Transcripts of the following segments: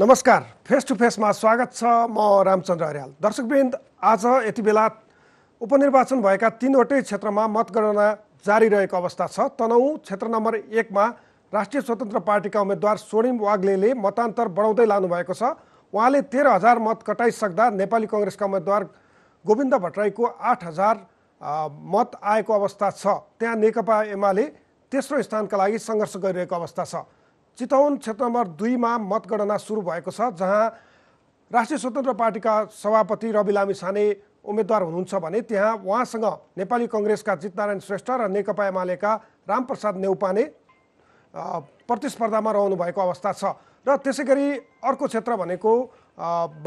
नमस्कार face to फेसमा स्वागत छ म रामचन्द्र अर्याल दर्शकवृन्द आज यति बेला उपनिर्वाचन भएका तिनवटै क्षेत्रमा मतगणना जारी रहेको अवस्था छ तनहुँ क्षेत्र नम्बर एकमा राष्ट्रिय स्वतन्त्र पार्टीका उम्मेद्वार स्वर्णिम वाग्लेले मतान्तर बढाउँदै लानुभएको छ उहाँले तेह्र हजार मत कटाइसक्दा नेपाली कङ्ग्रेसका उम्मेद्वार गोविन्द भट्टराईको आठ हजार मत आएको अवस्था छ त्यहाँ नेकपा एमाले तेस्रो स्थानका लागि सङ्घर्ष गरिरहेको अवस्था छ चितवन क्षेत्र नम्बर दुईमा मतगणना सुरु भएको छ जहाँ राष्ट्रिय स्वतन्त्र पार्टीका सभापति रवि लामी साने उम्मेद्वार हुनुहुन्छ भने त्यहाँ उहाँसँग नेपाली कङ्ग्रेसका जितनारायण श्रेष्ठ र नेकपा एमालेका रामप्रसाद नेउपाने प्रतिस्पर्धामा रहनु भएको अवस्था छ र त्यसै गरी अर्को क्षेत्र भनेको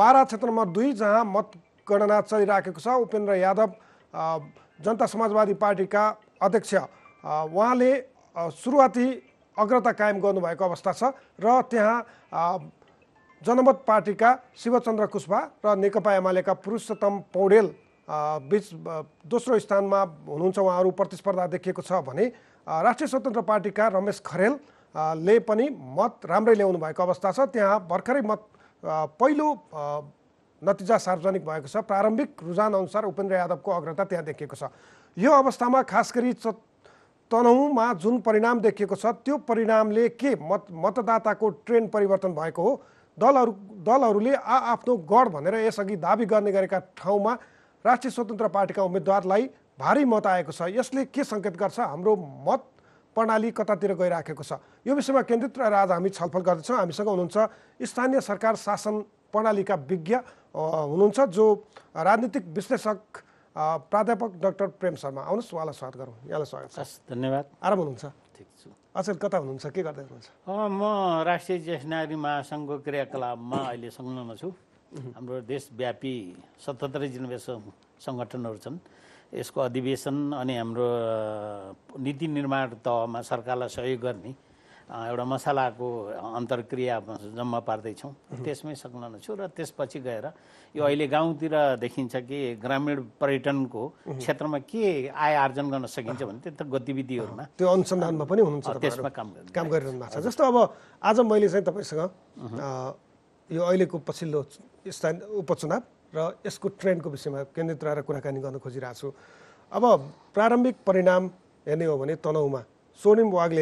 बाह्र क्षेत्र नम्बर दुई जहाँ मतगणना चलिराखेको छ उपेन्द्र यादव जनता समाजवादी पार्टीका अध्यक्ष उहाँले सुरुवाती अग्रता कायम गर्नुभएको अवस्था छ र त्यहाँ जनमत पार्टीका शिवचन्द्र कुशवा र नेकपा एमालेका पुरुषोत्तम पौडेल बिच दोस्रो स्थानमा हुनुहुन्छ उहाँहरू प्रतिस्पर्धा देखिएको छ भने राष्ट्रिय स्वतन्त्र पार्टीका रमेश खरेल ले पनि मत राम्रै ल्याउनु भएको अवस्था छ त्यहाँ भर्खरै मत पहिलो नतिजा सार्वजनिक भएको छ प्रारम्भिक रुझानअनुसार उपेन्द्र यादवको अग्रता त्यहाँ देखिएको छ यो अवस्थामा खास गरी तनहुँमा जुन परिणाम देखिएको छ त्यो परिणामले के मत मतदाताको ट्रेन परिवर्तन भएको हो दलहरू दलहरूले आफ्नो गढ भनेर यसअघि दावी गर्ने गरेका ठाउँमा राष्ट्रिय स्वतन्त्र पार्टीका उम्मेद्वारलाई भारी मत आएको छ यसले के सङ्केत गर्छ हाम्रो मत प्रणाली कतातिर गइराखेको छ यो विषयमा केन्द्रित रहेर आज हामी छलफल गर्दैछौँ हामीसँग हुनुहुन्छ स्थानीय सरकार शासन प्रणालीका विज्ञ हुनुहुन्छ जो राजनीतिक विश्लेषक प्राध्यापक डाक्टर प्रेम शर्मा आउनुहोस् उहाँलाई स्वागत गरौँ यहाँलाई स्वागत छ धन्यवाद आराम हुनुहुन्छ ठिक छु अचेल कता हुनुहुन्छ के गर्दै हुनुहुन्छ म राष्ट्रिय ज्येष्ठ नागरिक महासङ्घको क्रियाकलापमा अहिले संलग्न छु हाम्रो देशव्यापी सतहत्तर जिनवेश सङ्गठनहरू छन् यसको अधिवेशन अनि हाम्रो नीति निर्माण तहमा सरकारलाई सहयोग गर्ने एउटा मसालाको अन्तर्क्रिया जम्मा पार्दैछौँ त्यसमै संलग्न छु र त्यसपछि गएर यो अहिले गाउँतिर देखिन्छ कि ग्रामीण पर्यटनको क्षेत्रमा के आय आर्जन गर्न सकिन्छ भने त्यो गतिविधिहरूमा त्यो अनुसन्धानमा पनि हुनुहुन्छ त्यसमा काम काम गरिरहनु भएको छ जस्तो अब आज मैले चाहिँ तपाईँसँग यो अहिलेको पछिल्लो स्थान उपचुनाव र यसको ट्रेन्डको विषयमा केन्द्रित रहेर कुराकानी गर्न खोजिरहेको छु अब प्रारम्भिक परिणाम हेर्ने हो भने तनहुमा स्वर्णिम वाग्ले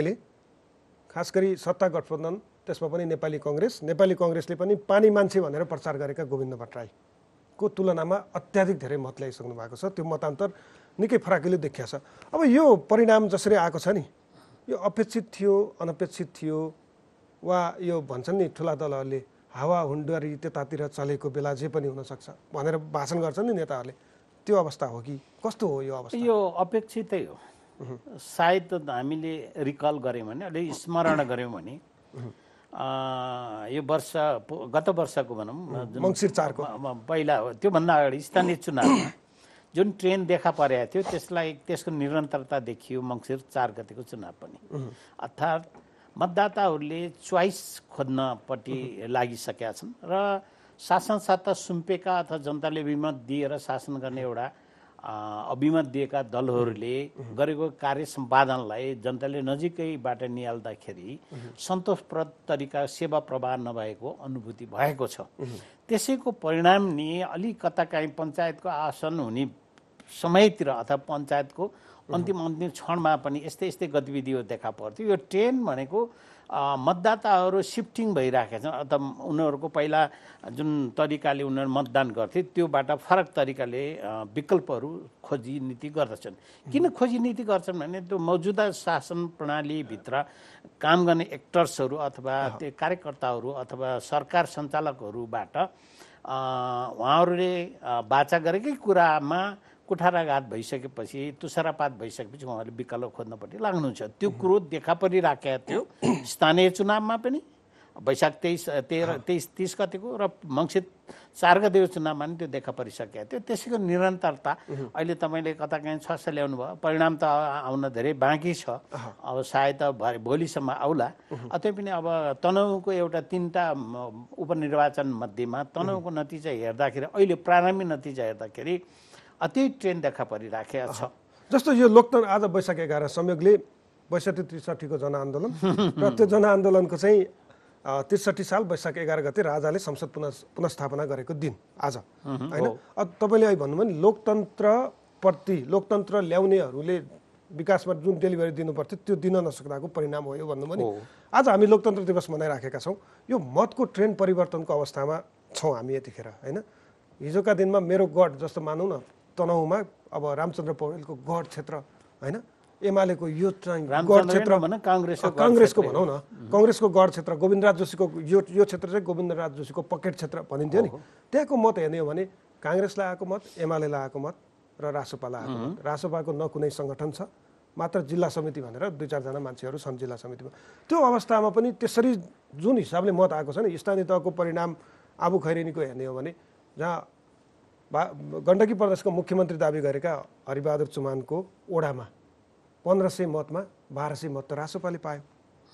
खास गरी सत्ता गठबन्धन त्यसमा पनि नेपाली कङ्ग्रेस नेपाली कङ्ग्रेसले पनि पानी मान्छे भनेर प्रचार गरेका गोविन्द भट्टराईको तुलनामा अत्याधिक धेरै मत ल्याइसक्नु भएको छ त्यो मतान्तर निकै फराकिलो देखिया छ अब यो परिणाम जसरी आएको छ नि यो अपेक्षित थियो अनपेक्षित थियो वा यो भन्छन् नि ठुला दलहरूले हावा हुन्डरी त्यतातिर चलेको बेला जे पनि हुनसक्छ भनेर भाषण गर्छन् नि नेताहरूले त्यो अवस्था हो कि कस्तो हो यो अवस्था यो अपेक्षितै हो सायद हामीले रिकल गऱ्यौँ भने अलिक स्मरण गऱ्यौँ भने यो वर्ष गत वर्षको भनौँ चारको पहिला त्योभन्दा अगाडि स्थानीय चुनाव जुन ट्रेन देखा परेको थियो त्यसलाई त्यसको निरन्तरता देखियो मङ्सिर चार गतिको चुनाव पनि अर्थात् मतदाताहरूले चोइस खोज्नपट्टि लागिसकेका छन् र शासन साथ सुम्पेका अथवा जनताले विमत दिएर शासन गर्ने एउटा अभिमत दिएका दलहरूले गरेको कार्य सम्पादनलाई जनताले नजिकैबाट निहाल्दाखेरि सन्तोषप्रद तरिका सेवा प्रवाह नभएको अनुभूति भएको छ त्यसैको परिणाम नि अलिक कताकाहीँ पञ्चायतको आसन हुने समयतिर अथवा पञ्चायतको अन्तिम अन्तिम क्षणमा पनि यस्तै यस्तै गतिविधिहरू देखा पर्थ्यो यो ट्रेन भनेको मतदाताहरू सिफ्टिङ भइराखेका छन् अथवा उनीहरूको पहिला जुन तरिकाले उनीहरू मतदान गर्थे त्योबाट फरक तरिकाले विकल्पहरू खोजी नीति गर्दछन् किन खोजी नीति गर्छन् भने त्यो मौजुदा शासन प्रणालीभित्र काम गर्ने एक्टर्सहरू अथवा त्यो कार्यकर्ताहरू अथवा सरकार सञ्चालकहरूबाट उहाँहरूले बाचा गरेकै कुरामा कुठाराघात भइसकेपछि तुसारापात भइसकेपछि उहाँहरूले विकल्प खोज्नपट्टि लाग्नुहुन्छ त्यो कुरो देखा परिराखेका थियो स्थानीय चुनावमा पनि वैशाख तेइस तेह्र तेइस तिस गतिको र मङ्सिर चार गतिको चुनावमा पनि त्यो देखा परिसकेको थियो त्यसैको निरन्तरता अहिले तपाईँले कता काहीँ छ ल्याउनु भयो परिणाम त आउन धेरै बाँकी छ अब सायद भरे भोलिसम्म आउला अझै पनि अब तनहुको एउटा तिनवटा उपनिर्वाचन मध्येमा तनहुको नतिजा हेर्दाखेरि अहिले प्रारम्भिक नतिजा हेर्दाखेरि त्यही ट्रेन देखा परिराखेको छ जस्तो यो लोकतन्त्र आज वैशाख एघार संयोगले बैसठी त्रिसठीको जनआन्दोलन र त्यो जनआन्दोलनको चाहिँ त्रिसठी साल बैशाख एघार गते राजाले संसद पुन पुनस्थापना गरेको दिन आज होइन तपाईँले अहिले भन्नुभयो नि लोकतन्त्रप्रति लोकतन्त्र ल्याउनेहरूले विकासमा जुन डेलिभरी दिनुपर्थ्यो त्यो दिन नसक्दाको परिणाम हो यो भन्नुभयो भने आज हामी लोकतन्त्र दिवस मनाइराखेका छौँ यो मतको ट्रेन्ड परिवर्तनको अवस्थामा छौँ हामी यतिखेर होइन हिजोका दिनमा मेरो गढ जस्तो मानौँ न तनहुमा अब रामचन्द्र पौडेलको गढ क्षेत्र होइन एमालेको यो गढ क्षेत्र काङ्ग्रेसको भनौँ न कङ्ग्रेसको गढ क्षेत्र गोविन्दराज जोशीको यो यो क्षेत्र चाहिँ गोविन्दराज जोशीको पकेट क्षेत्र भनिन्थ्यो नि त्यहाँको मत हेर्ने हो भने काङ्ग्रेसलाई आएको मत एमालेलाई आएको मत र रासोपालाई आएको मत रासोपाको न कुनै सङ्गठन छ मात्र जिल्ला समिति भनेर दुई चारजना मान्छेहरू छन् जिल्ला समितिमा त्यो अवस्थामा पनि त्यसरी जुन हिसाबले मत आएको छ नि स्थानीय तहको परिणाम आबु खैरेनीको हेर्ने हो भने जहाँ बा गण्डकी प्रदेशको मुख्यमन्त्री दावी गरेका हरिबहादुर चुमानको ओडामा पन्ध्र सय मतमा बाह्र सय मत त रासोपाले पायो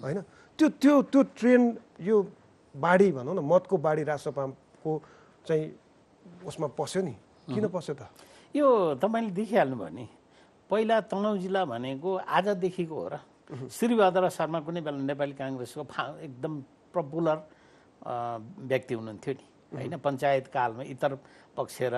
होइन त्यो त्यो त्यो ट्रेन यो बाढी भनौँ न मतको बाढी रासोपाको चाहिँ उसमा पस्यो नि किन पस्यो त यो तपाईँले देखिहाल्नुभयो नि पहिला तनहुँ जिल्ला भनेको आजदेखिको हो र श्रीबहादुर शर्मा कुनै बेला नेपाली काङ्ग्रेसको फा एकदम पपुलर व्यक्ति हुनुहुन्थ्यो नि होइन पञ्चायत कालमा इतर पक्ष र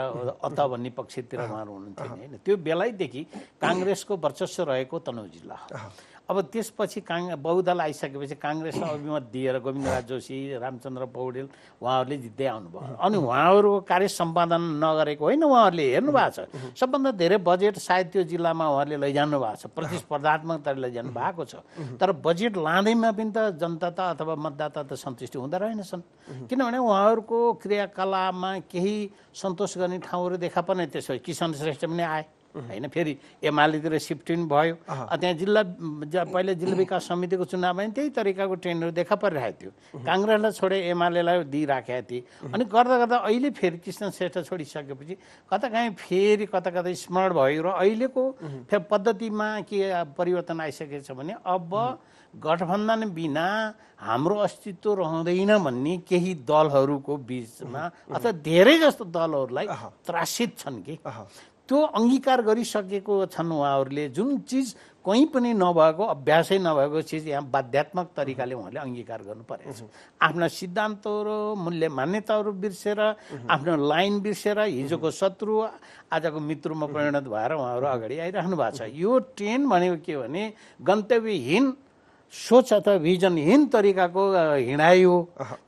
अत भन्ने पक्षतिर उहाँहरू हुनुहुन्थ्यो होइन त्यो बेलैदेखि काङ्ग्रेसको वर्चस्व रहेको तनहु जिल्ला हो अब त्यसपछि काङ बहुदल आइसकेपछि काङ्ग्रेसलाई अभिमत दिएर गोविन्दराज जोशी रामचन्द्र पौडेल उहाँहरूले जित्दै आउनुभयो अनि उहाँहरूको कार्य सम्पादन नगरेको होइन उहाँहरूले हेर्नु भएको छ सबभन्दा धेरै बजेट सायद त्यो जिल्लामा उहाँहरूले लैजानु भएको छ प्रतिस्पर्धात्मकताले लैजानु भएको छ तर बजेट लाँदैमा पनि त जनता त अथवा मतदाता त सन्तुष्टि हुँदो रहेनछन् किनभने उहाँहरूको क्रियाकलापमा केही सन्तोष गर्ने ठाउँहरू देखा पर्ने त्यसो किसान श्रेष्ठ पनि आए होइन फेरि एमालेतिर सिफ्टिङ भयो त्यहाँ जिल्ला पहिला जिल्ला विकास समितिको चुनावमा पनि त्यही तरिकाको ट्रेन्डहरू देखा परिरहेको थियो काङ्ग्रेसलाई छोडे एमालेलाई दिइराखेका थिए अनि गर्दा गर्दा अहिले फेरि कृष्ण श्रेष्ठ छोडिसकेपछि कता काहीँ फेरि कता कता स्मरण भयो र अहिलेको पद्धतिमा के परिवर्तन आइसकेको छ भने अब गठबन्धन बिना हाम्रो अस्तित्व रहँदैन भन्ने केही दलहरूको बिचमा अथवा धेरै जस्तो दलहरूलाई त्रासित छन् कि त्यो अङ्गीकार गरिसकेको छन् उहाँहरूले जुन चिज कहीँ पनि नभएको अभ्यासै नभएको चिज यहाँ बाध्यात्मक तरिकाले उहाँले अङ्गीकार गर्नु परेको छ आफ्ना सिद्धान्तहरू मूल्य मान्यताहरू बिर्सेर आफ्नो लाइन बिर्सेर हिजोको शत्रु आजको मित्रमा परिणत भएर उहाँहरू अगाडि आइराख्नु भएको छ यो ट्रेन भनेको के भने गन्तव्यहीन सोच अथवा भिजनहीन तरिकाको हिँडाइयो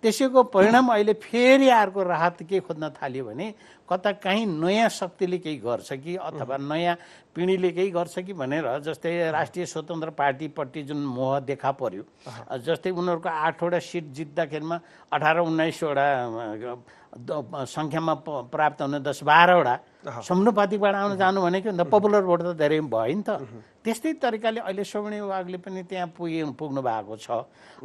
त्यसैको परिणाम अहिले फेरि अर्को राहत के खोज्न थाल्यो भने कता काहीँ नयाँ शक्तिले केही गर्छ कि अथवा नयाँ पिँढीले केही गर्छ कि भनेर जस्तै राष्ट्रिय स्वतन्त्र पार्टीपट्टि जुन मोह देखा पर्यो जस्तै उनीहरूको आठवटा सिट जित्दाखेरिमा अठार उन्नाइसवटा सङ्ख्यामा प्राप्त हुने दस बाह्रवटा समानुपातिकबाट आउन जानु भनेको नि त पपुलर भोट त धेरै भयो नि त त्यस्तै तरिकाले अहिले स्वर्णीय वागले पनि त्यहाँ पुगे पुग्नु भएको छ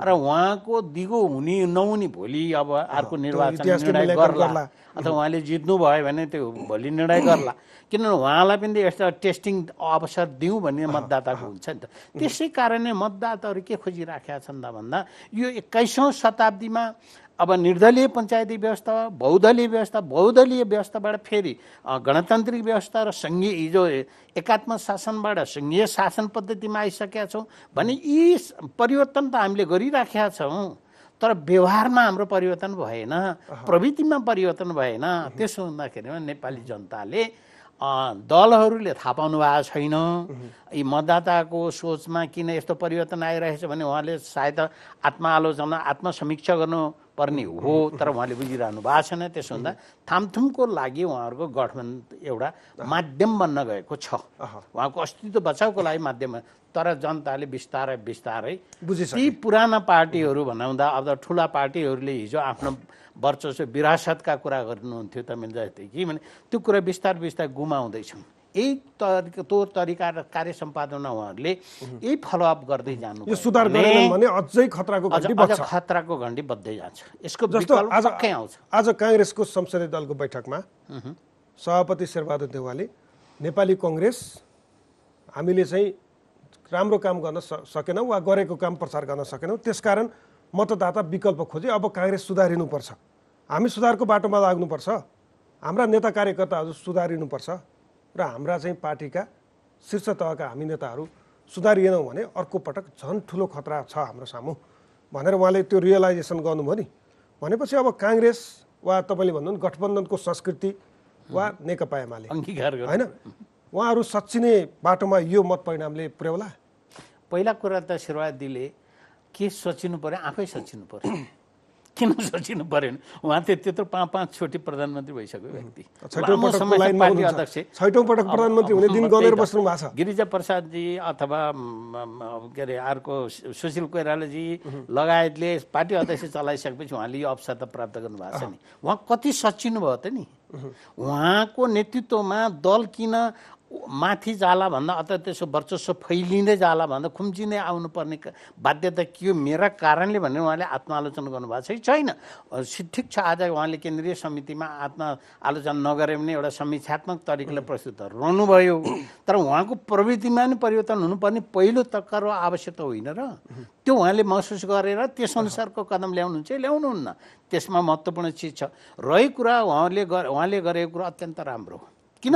र उहाँको दिगो हुने नहुने भोलि अब अर्को निर्वाचन निर्णय गर्ला अथवा उहाँले जित्नु भयो भने त्यो भोलि निर्णय गर्ला किनभने उहाँलाई पनि यस्तो टेस्टिङ अवसर दिउँ भन्ने मतदाताको हुन्छ नि त त्यसै कारणले मतदाताहरू के खोजिराखेका छन् त भन्दा यो एक्काइसौँ शताब्दीमा अब निर्दलीय पञ्चायती व्यवस्था बहुदलीय व्यवस्था बहुदलीय व्यवस्थाबाट फेरि गणतान्त्रिक व्यवस्था र सङ्घीय हिजो एकात्म शासनबाट सङ्घीय शासन पद्धतिमा आइसकेका छौँ भने यी परिवर्तन त हामीले गरिराखेका छौँ तर व्यवहारमा हाम्रो परिवर्तन भएन प्रवृत्तिमा परिवर्तन भएन त्यसो हुँदाखेरि नेपाली जनताले दलहरूले थाहा पाउनु भएको छैन यी मतदाताको सोचमा किन यस्तो परिवर्तन आइरहेछ भने उहाँले सायद आत्मआलोचना आत्मसमीक्षा गर्नुपर्ने हो तर उहाँले बुझिरहनु भएको छैन त्यसो हुँदा थामथुमको लागि उहाँहरूको गठबन्धन एउटा माध्यम बन्न गएको छ उहाँको अस्तित्व बचाउको लागि माध्यम तर जनताले बिस्तारै बिस्तारै ती पुराना पार्टीहरू भनाउँदा अब ठुला पार्टीहरूले हिजो आफ्नो वर्चस्व विरासतका कुरा गर्नुहुन्थ्यो तमिल कि भने त्यो कुरा बिस्तार बिस्तार गुमाउँदैछौँ यही तरिका तौर तरिका र कार्य सम्पादनमा उहाँहरूले यही फलोअप गर्दै जानु सुधार भने अझै खतराको खतराको घन्टी बढ्दै जान्छ यसको आज आउँछ आज काङ्ग्रेसको संसदीय दलको बैठकमा सभापति शेरबहादुर देवालले नेपाली कङ्ग्रेस हामीले चाहिँ राम्रो काम गर्न सकेनौँ वा गरेको काम प्रचार गर्न सकेनौँ त्यसकारण मतदाता विकल्प खोजे अब काङ्ग्रेस सुधारिनुपर्छ हामी सुधारको बाटोमा लाग्नुपर्छ हाम्रा नेता कार्यकर्ताहरू सुधारिनुपर्छ र हाम्रा चाहिँ पार्टीका शीर्ष तहका हामी नेताहरू सुधारिएनौँ भने अर्को पटक झन् ठुलो खतरा छ हाम्रो सामु भनेर उहाँले त्यो रियलाइजेसन गर्नुभयो नि भनेपछि अब काङ्ग्रेस वा तपाईँले भन्नु गठबन्धनको संस्कृति वा नेकपा एमाले होइन उहाँहरू सच्चिने बाटोमा यो मत परिणामले पुर्याउला पहिला कुरा त श्रेवादीले के सोचिनु पऱ्यो आफै सोचिनु पऱ्यो किन सोचिनु परेन उहाँ त त्यत्रो पाँच पाँच पाँचचोटि प्रधानमन्त्री भइसक्यो व्यक्ति अध्यक्ष छैटौँ पटक प्रधानमन्त्री हुने दिन बस्नु भएको छ गिरिजा प्रसादजी अथवा के अरे अर्को सुशील कोइरालाजी लगायतले पार्टी अध्यक्ष चलाइसकेपछि उहाँले यो अवसर त प्राप्त गर्नुभएको छ नि उहाँ कति सचिनु भयो त नि उहाँको नेतृत्वमा दल किन माथि जाला भन्दा अथवा त्यसो वर्चस्व फैलिँदै जाला भन्दा खुम्चिँदै आउनुपर्ने बाध्यता के हो मेरा कारणले भनेर उहाँले आत्मालोचना गर्नुभएको छ कि छैन ठिक छ आज उहाँले केन्द्रीय समितिमा आत्मा आलोचना नगरे पनि एउटा समीक्षात्मक तरिकाले प्रस्तुत रहनुभयो तर उहाँको प्रवृत्तिमा नै परिवर्तन हुनुपर्ने पहिलो तक्कर आवश्यकता होइन र त्यो उहाँले महसुस गरेर त्यसअनुसारको कदम ल्याउनुहुन्छ ल्याउनुहुन्न त्यसमा महत्त्वपूर्ण चिज छ रही कुरा उहाँले उहाँले गरेको कुरा अत्यन्त राम्रो हो किन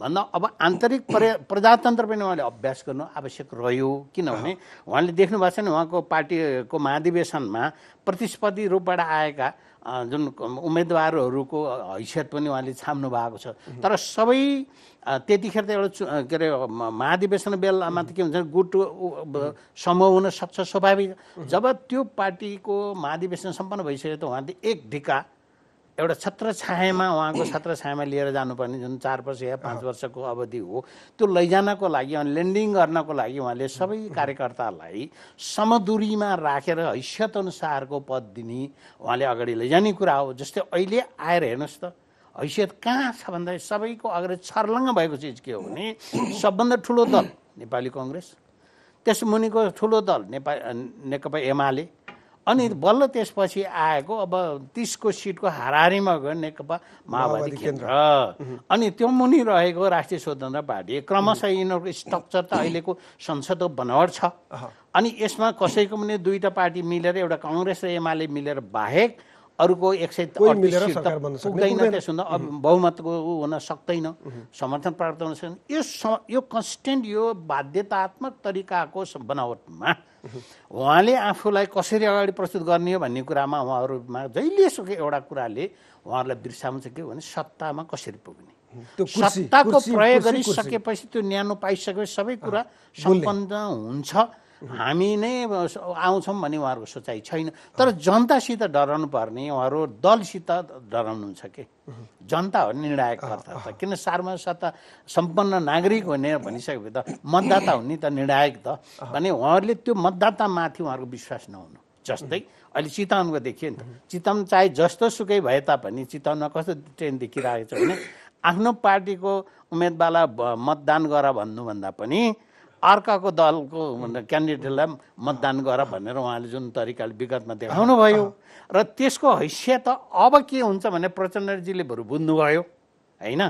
भन्दा अब आन्तरिक प्र प्रजातन्त्र पनि उहाँले अभ्यास गर्नु आवश्यक रह्यो किनभने उहाँले देख्नु भएको छ नि उहाँको पार्टीको महाधिवेशनमा प्रतिस्पर्धी रूपबाट आएका जुन उम्मेदवारहरूको हैसियत पनि उहाँले छाम्नु भएको छ तर सबै त्यतिखेर त एउटा के अरे महाधिवेशन बेलामा त के हुन्छ गुट समूह हुन सक्छ स्वाभाविक जब त्यो पार्टीको महाधिवेशन सम्पन्न भइसक्यो त उहाँले एक ढिका एउटा छत्र छायामा उहाँको छत्र छायामा लिएर जानुपर्ने जुन चार वर्ष या पाँच वर्षको अवधि हो त्यो लैजानको लागि अनि ल्यान्डिङ गर्नको लागि उहाँले सबै कार्यकर्तालाई समदुरीमा राखेर हैसियत अनुसारको पद दिने उहाँले अगाडि लैजाने कुरा हो जस्तै अहिले आएर हेर्नुहोस् त हैसियत कहाँ छ भन्दा सबैको अगाडि छर्लङ्ग भएको चिज के हो भने सबभन्दा ठुलो दल नेपाली कङ्ग्रेस त्यस मुनिको ठुलो दल नेपाल नेकपा एमाले अनि बल्ल त्यसपछि आएको अब तिसको सिटको हाराहारीमा गयो नेकपा माओवादी केन्द्र अनि त्यो मुनि रहेको राष्ट्रिय स्वतन्त्र पार्टी क्रमशः यिनीहरूको स्ट्रक्चर त अहिलेको संसदको बनावट छ अनि यसमा कसैको पनि दुईवटा पार्टी मिलेर एउटा कङ्ग्रेस र एमाले मिलेर बाहेक अरूको एक सय पुग्दैन त्यसभन्दा बहुमतको हुन सक्दैन समर्थन प्राप्त हुन सक्दैन यो यो कन्सटेन्ट यो बाध्यतात्मक तरिकाको बनावटमा उहाँले आफूलाई कसरी अगाडि प्रस्तुत गर्ने हो भन्ने कुरामा उहाँहरूमा जहिलेसुकै एउटा कुराले उहाँहरूलाई बिर्साउँछ के भने सत्तामा कसरी पुग्ने सत्ताको प्रयोग गरिसकेपछि त्यो न्यानो पाइसकेपछि सबै कुरा सम्पन्न हुन्छ हामी नै आउँछौँ भन्ने उहाँहरूको सोचाइ छैन तर जनतासित डराउनु पर्ने उहाँहरू दलसित डराउनुहुन्छ कि जनता हो निर्णायककर्ता त किन सार्वजनिक सत्ता सम्पन्न नागरिक हुने भनिसकेपछि त मतदाता हुने त निर्णायक त भने उहाँहरूले त्यो मतदातामाथि उहाँहरूको विश्वास नहुनु जस्तै अहिले चितवनको देखियो नि त चितवन चाहे जस्तो सुकै भए तापनि चितवनमा कस्तो ट्रेन देखिरहेको छ भने आफ्नो पार्टीको उम्मेदवारलाई मतदान गर भन्नुभन्दा पनि अर्काको दलको क्यान्डिडेटलाई मतदान गर भनेर उहाँले जुन तरिकाले विगतमा देखाउनु भयो र त्यसको हैसियत अब के हुन्छ भने प्रचण्डजीले बरु बुझ्नुभयो होइन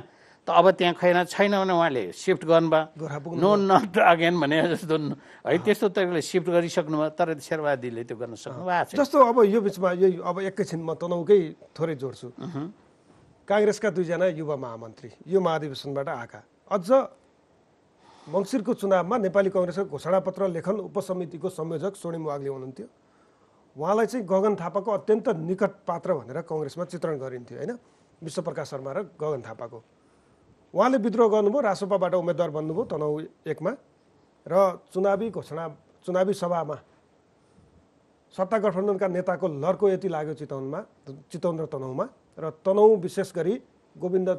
त अब त्यहाँ खैना छैन भने उहाँले सिफ्ट गर्नुभयो नो नट अगेन भने जस्तो है त्यस्तो तरिकाले सिफ्ट गरिसक्नुभयो तर शेरवादीले त्यो गर्न सक्नु भएको छ जस्तो अब यो बिचमा यो अब एकैछिन म तनाउकै थोरै जोड्छु काङ्ग्रेसका दुईजना युवा महामन्त्री यो महाधिवेशनबाट आएका अझ मङ्सिरको चुनावमा नेपाली कङ्ग्रेसको घोषणापत्र लेखन उपसमितिको संयोजक स्वर्णिम वाग्ले हुनुहुन्थ्यो उहाँलाई चाहिँ गगन थापाको अत्यन्त निकट पात्र भनेर कङ्ग्रेसमा चित्रण गरिन्थ्यो होइन विश्वप्रकाश शर्मा र गगन थापाको उहाँले विद्रोह गर्नुभयो रासोपाबाट उम्मेद्वार बन्नुभयो तनहु एकमा र चुनावी घोषणा चुनावी सभामा सत्ता गठबन्धनका नेताको लर्को यति लाग्यो चितवनमा चितवन र तनहुमा र तनहु विशेष गरी गोविन्द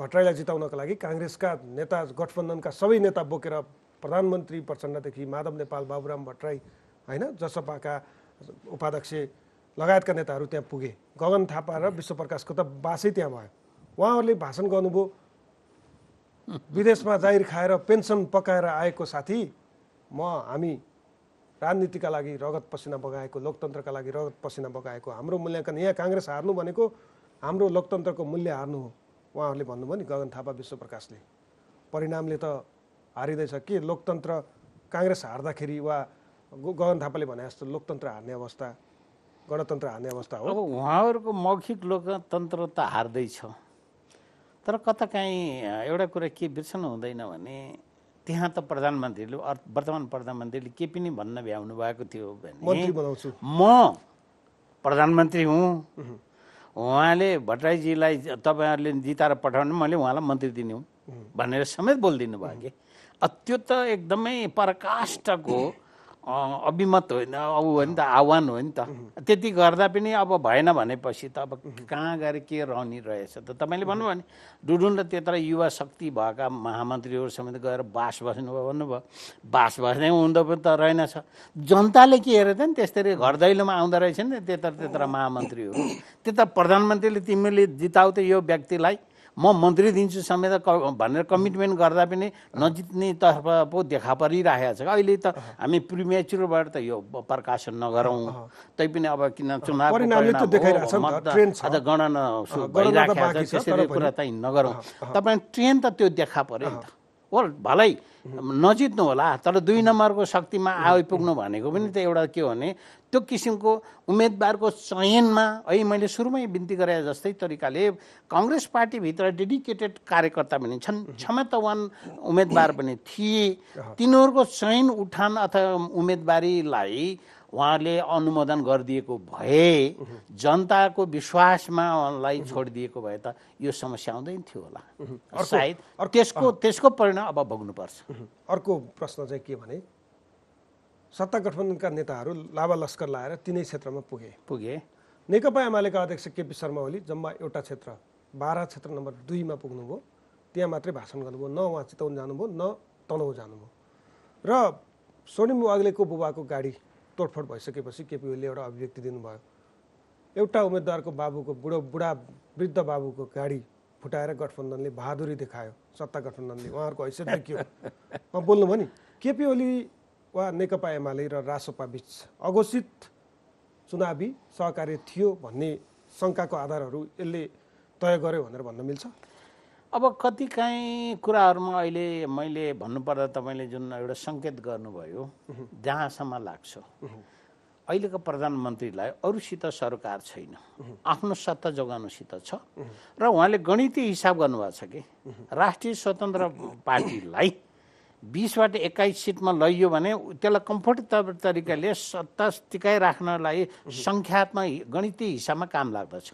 भट्टराईलाई जिताउनका लागि काङ्ग्रेसका नेता गठबन्धनका सबै नेता बोकेर प्रधानमन्त्री प्रचण्डदेखि माधव नेपाल बाबुराम भट्टराई होइन जसपाका उपाध्यक्ष लगायतका नेताहरू त्यहाँ पुगे गगन थापा र विश्वप्रकाशको त बासै त्यहाँ भयो उहाँहरूले भाषण गर्नुभयो विदेशमा जाहिर खाएर पेन्सन पकाएर आएको साथी म हामी राजनीतिका लागि रगत पसिना बगाएको लोकतन्त्रका लागि रगत पसिना बगाएको हाम्रो मूल्याङ्कन यहाँ काङ्ग्रेस हार्नु भनेको हाम्रो लोकतन्त्रको मूल्य हार्नु हो उहाँहरूले भन्नुभयो नि गगन थापा विश्वप्रकाशले परिणामले त हारिँदैछ के लोकतन्त्र काङ्ग्रेस हार्दाखेरि वा गगन थापाले भने जस्तो लोकतन्त्र हार्ने अवस्था गणतन्त्र हार्ने अवस्था हो अब उहाँहरूको मौखिक लोकतन्त्र त हार्दैछ तर कता काहीँ एउटा कुरा के बिर्सनु हुँदैन भने त्यहाँ त प्रधानमन्त्रीले वर्तमान प्रधानमन्त्रीले के पनि भन्न भ्याउनु भएको थियो भने म प्रधानमन्त्री हुँ उहाँले भट्टराईजीलाई तपाईँहरूले जिताएर पठाउनु मैले उहाँलाई मन्त्री दिने हुँ भनेर समेत बोलिदिनु भयो कि त्यो त एकदमै प्रकाष्टको अभिमत होइन अब हो नि त आह्वान हो नि त त्यति गर्दा पनि अब भएन भनेपछि त अब कहाँ गएर के रहने रहेछ त तपाईँले भन्नुभयो भने डुडुन र त्यत्र युवा शक्ति भएका महामन्त्रीहरूसम्म गएर बास बस्नु बस्नुभयो भन्नुभयो बास बस्ने हुँदो पनि त रहेनछ जनताले के हेरेर त नि त्यसरी घर दैलोमा आउँदो रहेछ नि त्यत्र त्यत्र महामन्त्रीहरू त्यता प्रधानमन्त्रीले तिमीले जिताउ त यो व्यक्तिलाई म मन्त्री दिन्छु समेत भनेर कमिटमेन्ट गर्दा पनि नजित्नेतर्फ पो देखा परिरहेको छ अहिले त हामी प्रिमेचुरबाट त यो प्रकाशन नगरौँ तैपनि अब किन चुनाव गणना त्यसरी कुरा त नगरौँ तपाईँ ट्रेन त त्यो देखा पऱ्यो नि त हो भलै नजित्नु होला तर दुई नम्बरको शक्तिमा आइपुग्नु भनेको पनि त एउटा के हो भने त्यो किसिमको उम्मेदवारको चयनमा है मैले सुरुमै बिन्ती गरे जस्तै तरिकाले कङ्ग्रेस पार्टीभित्र डेडिकेटेड कार्यकर्ता पनि छन् क्षमतावान उम्मेदवार पनि थिए तिनीहरूको चयन उठान अथवा उम्मेदवारीलाई उहाँले अनुमोदन गरिदिएको भए जनताको विश्वासमा उहाँलाई छोडिदिएको भए त यो समस्या आउँदैन थियो होला सायद त्यसको त्यसको परिणाम अब भोग्नुपर्छ अर्को प्रश्न चाहिँ के भने सत्ता गठबन्धनका नेताहरू लाभा लस्कर लाएर तिनै क्षेत्रमा पुगे पुगे नेकपा एमालेका अध्यक्ष केपी शर्मा ओली जम्मा एउटा क्षेत्र बाह्र क्षेत्र नम्बर दुईमा पुग्नुभयो त्यहाँ मात्रै भाषण गर्नुभयो न उहाँ चितवन जानुभयो न तनहु जानुभयो र स्वर्णिम वाग्लेको बुबाको गाडी तोडफोड भइसकेपछि केपी ओलीले एउटा अभिव्यक्ति दिनुभयो एउटा उम्मेद्वारको बाबुको बुढो बुढा वृद्ध बाबुको गाडी फुटाएर गठबन्धनले बहादुरी देखायो सत्ता गठबन्धनले उहाँहरूको हैसियत देखियो उहाँ बोल्नुभयो नि केपी ओली वा नेकपा एमाले र रासोपाबीच अघोषित चुनावी सहकार्य थियो भन्ने शङ्काको आधारहरू यसले तय गर्यो भनेर भन्न मिल्छ अब कतिकाहीँ कुराहरूमा अहिले मैले भन्नुपर्दा तपाईँले जुन एउटा सङ्केत गर्नुभयो जहाँसम्म लाग्छ अहिलेको प्रधानमन्त्रीलाई अरूसित सरकार छैन आफ्नो सत्ता जोगाउनुसित छ र उहाँले गणितीय हिसाब गर्नुभएको छ कि राष्ट्रिय स्वतन्त्र पार्टीलाई बिसबाट एक्काइस सिटमा लैयो भने त्यसलाई कम्फोर्टेबल तरिकाले सत्ता टिकाइराख्नलाई सङ्ख्यात्मक गणितीय हिसाबमा काम लाग्दछ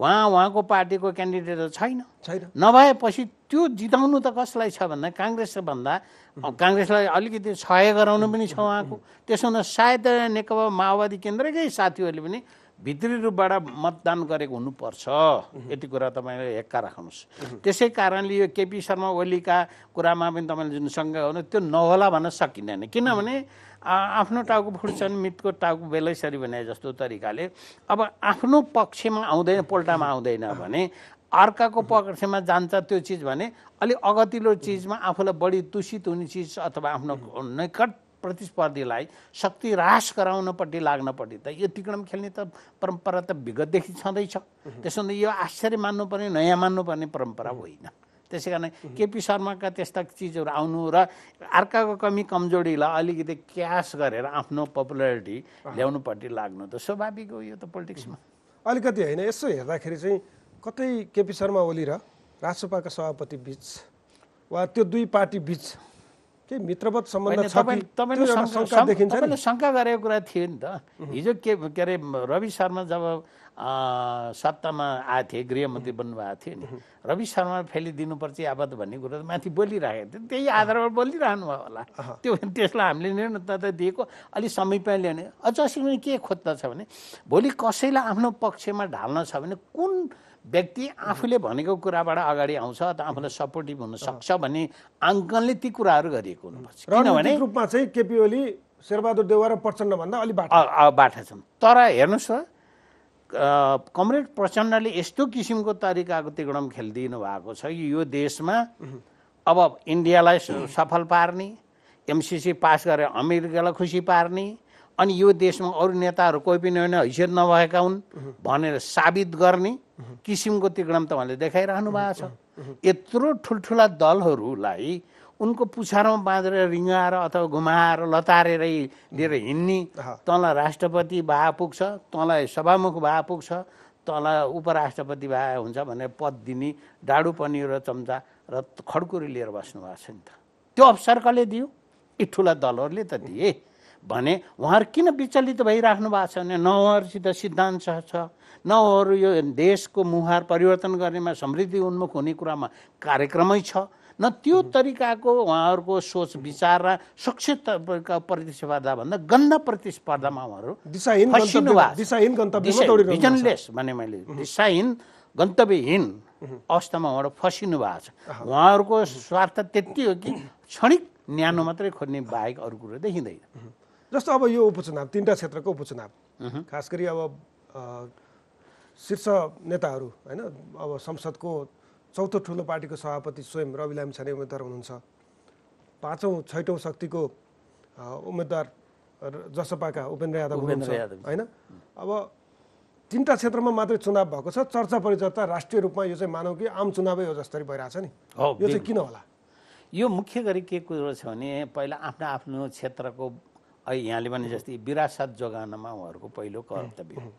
उहाँ उहाँको पार्टीको क्यान्डिडेट त छैन छैन नभएपछि त्यो जिताउनु त कसलाई छ भन्दा काङ्ग्रेस भन्दा काङ्ग्रेसलाई अलिकति सहयोग गराउनु पनि छ उहाँको त्यसो हुँदा सायद नेकपा माओवादी केन्द्रकै साथीहरूले पनि भित्री रूपबाट मतदान गरेको हुनुपर्छ यति कुरा तपाईँले हेक्का राख्नुहोस् त्यसै कारणले यो केपी शर्मा ओलीका कुरामा पनि तपाईँले जुन शङ्का गर्नु त्यो नहोला भन्न सकिँदैन किनभने आफ्नो टाउको फुट्छन् मितको टाउको बेलैसरी भने जस्तो तरिकाले अब आफ्नो पक्षमा आउँदैन पोल्टामा आउँदैन भने अर्काको पक्षमा जान्छ त्यो चिज भने अलिक अगतिलो चिजमा आफूलाई बढी दूषित हुने चिज अथवा आफ्नो निकट प्रतिस्पर्धीलाई शक्ति रास गराउनपट्टि लाग्नपट्टि त यो टिकडम खेल्ने त परम्परा त विगतदेखि छँदैछ त्यसो भने यो आश्चर्य मान्नुपर्ने नयाँ मान्नुपर्ने परम्परा होइन त्यसै कारण केपी शर्माका त्यस्ता चिजहरू आउनु र अर्काको कमी कमजोरीलाई अलिकति क्यास गरेर आफ्नो पपुलरिटी ल्याउनुपट्टि लाग्नु त स्वाभाविक हो यो त पोलिटिक्समा अलिकति होइन यसो हेर्दाखेरि चाहिँ कतै केपी शर्मा ओली र राजसभाका सभापति बिच वा त्यो दुई पार्टी बिच केही मित्रवत सम्बन्ध छ तपाईँले शङ्का गरेको कुरा थियो नि त हिजो के के अरे रवि शर्मा जब सत्तामा आएको थिए गृहमन्त्री बन्नुभएको थियो नि रवि शर्मा पर्छ आबद्ध भन्ने कुरो त माथि बोलिरहेको थियो त्यही आधारमा बोलिरहनु भयो होला त्यो त्यसलाई हामीले त दिएको अलिक समय पनि ल्याउने अझ के खोज्दछ भने भोलि कसैलाई आफ्नो पक्षमा ढाल्न छ भने कुन व्यक्ति आफूले भनेको कुराबाट अगाडि आउँछ अथवा आफूलाई सपोर्टिभ हुन सक्छ भन्ने आङ्कनले ती कुराहरू गरिएको हुनुपर्छ किनभने रूपमा चाहिँ केपी ओली शेरबहादुर देउवा र प्रचण्डभन्दा अलिक बाटा बाठा छन् तर हेर्नुहोस् त कमरेड प्रचण्डले यस्तो किसिमको तरिकाको तिगडम खेलिदिनु भएको छ कि यो देशमा अब इन्डियालाई सफल पार्ने एमसिसी पास गरेर अमेरिकालाई खुसी पार्ने अनि यो देशमा अरू नेताहरू कोही पनि होइन हैसियत नभएका हुन् भनेर साबित गर्ने किसिमको तिग्रम त उहाँले देखाइरहनु भएको छ यत्रो ठुल्ठुला दलहरूलाई उनको पुछारमा बाँधेर रिँगाएर अथवा घुमाएर लतारेरै लिएर हिँड्ने तँलाई राष्ट्रपति भए पुग्छ तँलाई सभामुख भए पुग्छ तँलाई उपराष्ट्रपति भए हुन्छ भनेर पद दिने डाडु पनि र चम्चा र खड्कुरी लिएर बस्नु भएको छ नि त त्यो अवसर कसले दियो यी ठुला दलहरूले त दिए भने उहाँहरू किन विचलित भइराख्नु भएको छ भने नहरूसित सिद्धान्त छ नहरू यो देशको मुहार परिवर्तन गर्नेमा समृद्धि उन्मुख हुने कुरामा कार्यक्रमै छ न त्यो तरिकाको उहाँहरूको सोच विचार र सक्षका प्रतिस्पर्धाभन्दा गन्दा प्रतिस्पर्धामा उहाँहरू भिजनलेस भने मैले दिशाहीन गन्तव्यहीन अवस्थामा उहाँहरू फसिनु भएको छ उहाँहरूको स्वार्थ त्यति हो कि क्षणिक न्यानो मात्रै खोज्ने बाहेक अरू कुरो देखिँदैन जस्तो अब यो उपचुनाव तिनवटा क्षेत्रको उपचुनाव खास गरी अब शीर्ष नेताहरू होइन अब संसदको चौथो ठुलो पार्टीको सभापति स्वयं रवि लामिछाने उम्मेद्वार हुनुहुन्छ पाँचौँ छैटौँ शक्तिको उम्मेद्वार जसपाका उपेन्द्र यादव हुनुहुन्छ होइन अब तिनवटा क्षेत्रमा मात्रै चुनाव भएको छ चर्चा परिचर्चा राष्ट्रिय रूपमा यो चाहिँ मानौँ कि आम चुनावै हो जस्तरी छ नि यो चाहिँ किन होला यो मुख्य गरी के कुरो छ भने पहिला आफ्नो आफ्नो क्षेत्रको है यहाँले भने जस्तै विरासत जोगाउनमा उहाँहरूको पहिलो कर्तव्य हो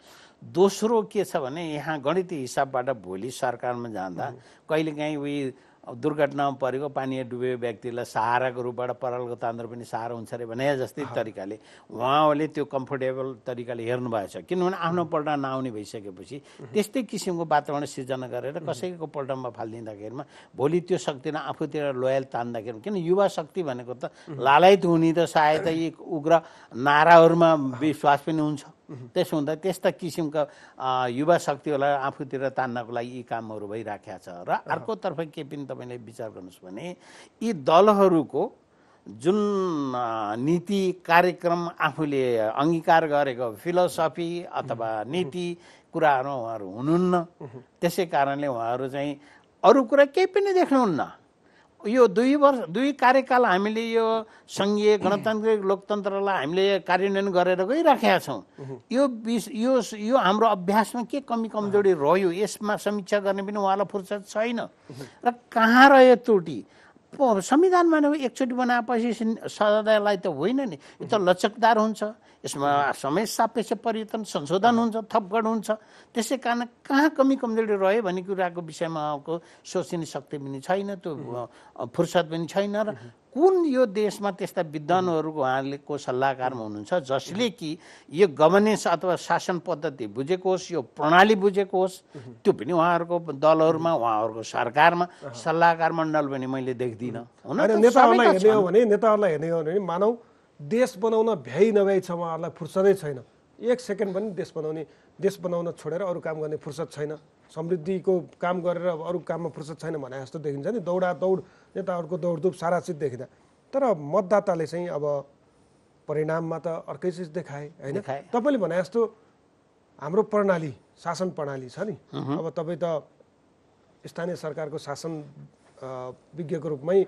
दोस्रो के छ भने यहाँ गणित हिसाबबाट भोलि सरकारमा जाँदा कहिलेकाहीँ उयो अब दुर्घटनामा परेको पानी डुबेको व्यक्तिलाई सहाराको रूपबाट परालको तान्द्र पनि सहारा हुन्छ अरे भने जस्तै तरिकाले उहाँहरूले त्यो कम्फोर्टेबल तरिकाले हेर्नुभएछ छ किनभने आफ्नो पल्ट नआउने भइसकेपछि त्यस्तै किसिमको वातावरण सिर्जना गरेर कसैको पल्टमा फालिदिँदाखेरिमा भोलि त्यो शक्तिलाई आफूतिर लोयल तान्दाखेरि किन युवा शक्ति भनेको त लालायत हुने त सायद यी उग्र नाराहरूमा विश्वास पनि हुन्छ त्यसो हुँदा त्यस्ता किसिमका युवा शक्तिहरूलाई आफूतिर तान्नको लागि यी कामहरू भइराखेको छ र अर्कोतर्फ के पनि तपाईँले विचार गर्नुहोस् भने यी दलहरूको जुन नीति कार्यक्रम आफूले अङ्गीकार गरेको फिलोसफी अथवा नीति कुराहरू उहाँहरू हुनुहुन्न त्यसै कारणले उहाँहरू चाहिँ अरू कुरा केही पनि देख्नुहुन्न यो दुई वर्ष दुई कार्यकाल हामीले यो सङ्घीय गणतान्त्रिक लोकतन्त्रलाई हामीले कार्यान्वयन गरेर गइराखेका छौँ यो विष यो यो हाम्रो अभ्यासमा के कमी कमजोरी रह्यो यसमा समीक्षा गर्ने पनि उहाँलाई फुर्सद छैन र कहाँ रह्यो त्रुटि संविधान भनेको एकचोटि बनाएपछि सदालाई त होइन नि यो त लचकदार हुन्छ यसमा समय सापेक्ष परिवर्तन संशोधन हुन्छ थपगड हुन्छ त्यसै कारण कहाँ कमी कमजोरी रह्यो भन्ने कुराको विषयमा उहाँको सोच्ने शक्ति पनि छैन त्यो फुर्सद पनि छैन र कुन यो देशमा त्यस्ता विद्वानहरूको को सल्लाहकारमा हुनुहुन्छ जसले कि यो गभर्नेन्स अथवा शासन पद्धति बुझेको होस् यो प्रणाली बुझेको होस् त्यो पनि उहाँहरूको दलहरूमा उहाँहरूको सरकारमा सल्लाहकार मण्डल पनि मैले देख्दिनँ नेताहरूलाई हेर्ने हो भने नेताहरूलाई हेर्ने हो भने मानौ देश बनाउन भ्याइ नभ्याइ छ उहाँहरूलाई फुर्सदै छैन एक सेकेन्ड पनि देश बनाउने देश बनाउन छोडेर अरू काम गर्ने फुर्सद छैन समृद्धिको काम गरेर अब अरू काममा फुर्सद छैन भने जस्तो देखिन्छ नि दौडा दौड दौड दौडधुप सारा चिज देखिँदा तर मतदाताले चाहिँ अब परिणाममा त अर्कै चिज देखाए होइन तपाईँले भने जस्तो हाम्रो प्रणाली शासन प्रणाली छ नि अब तपाईँ त स्थानीय सरकारको शासन विज्ञको रूपमै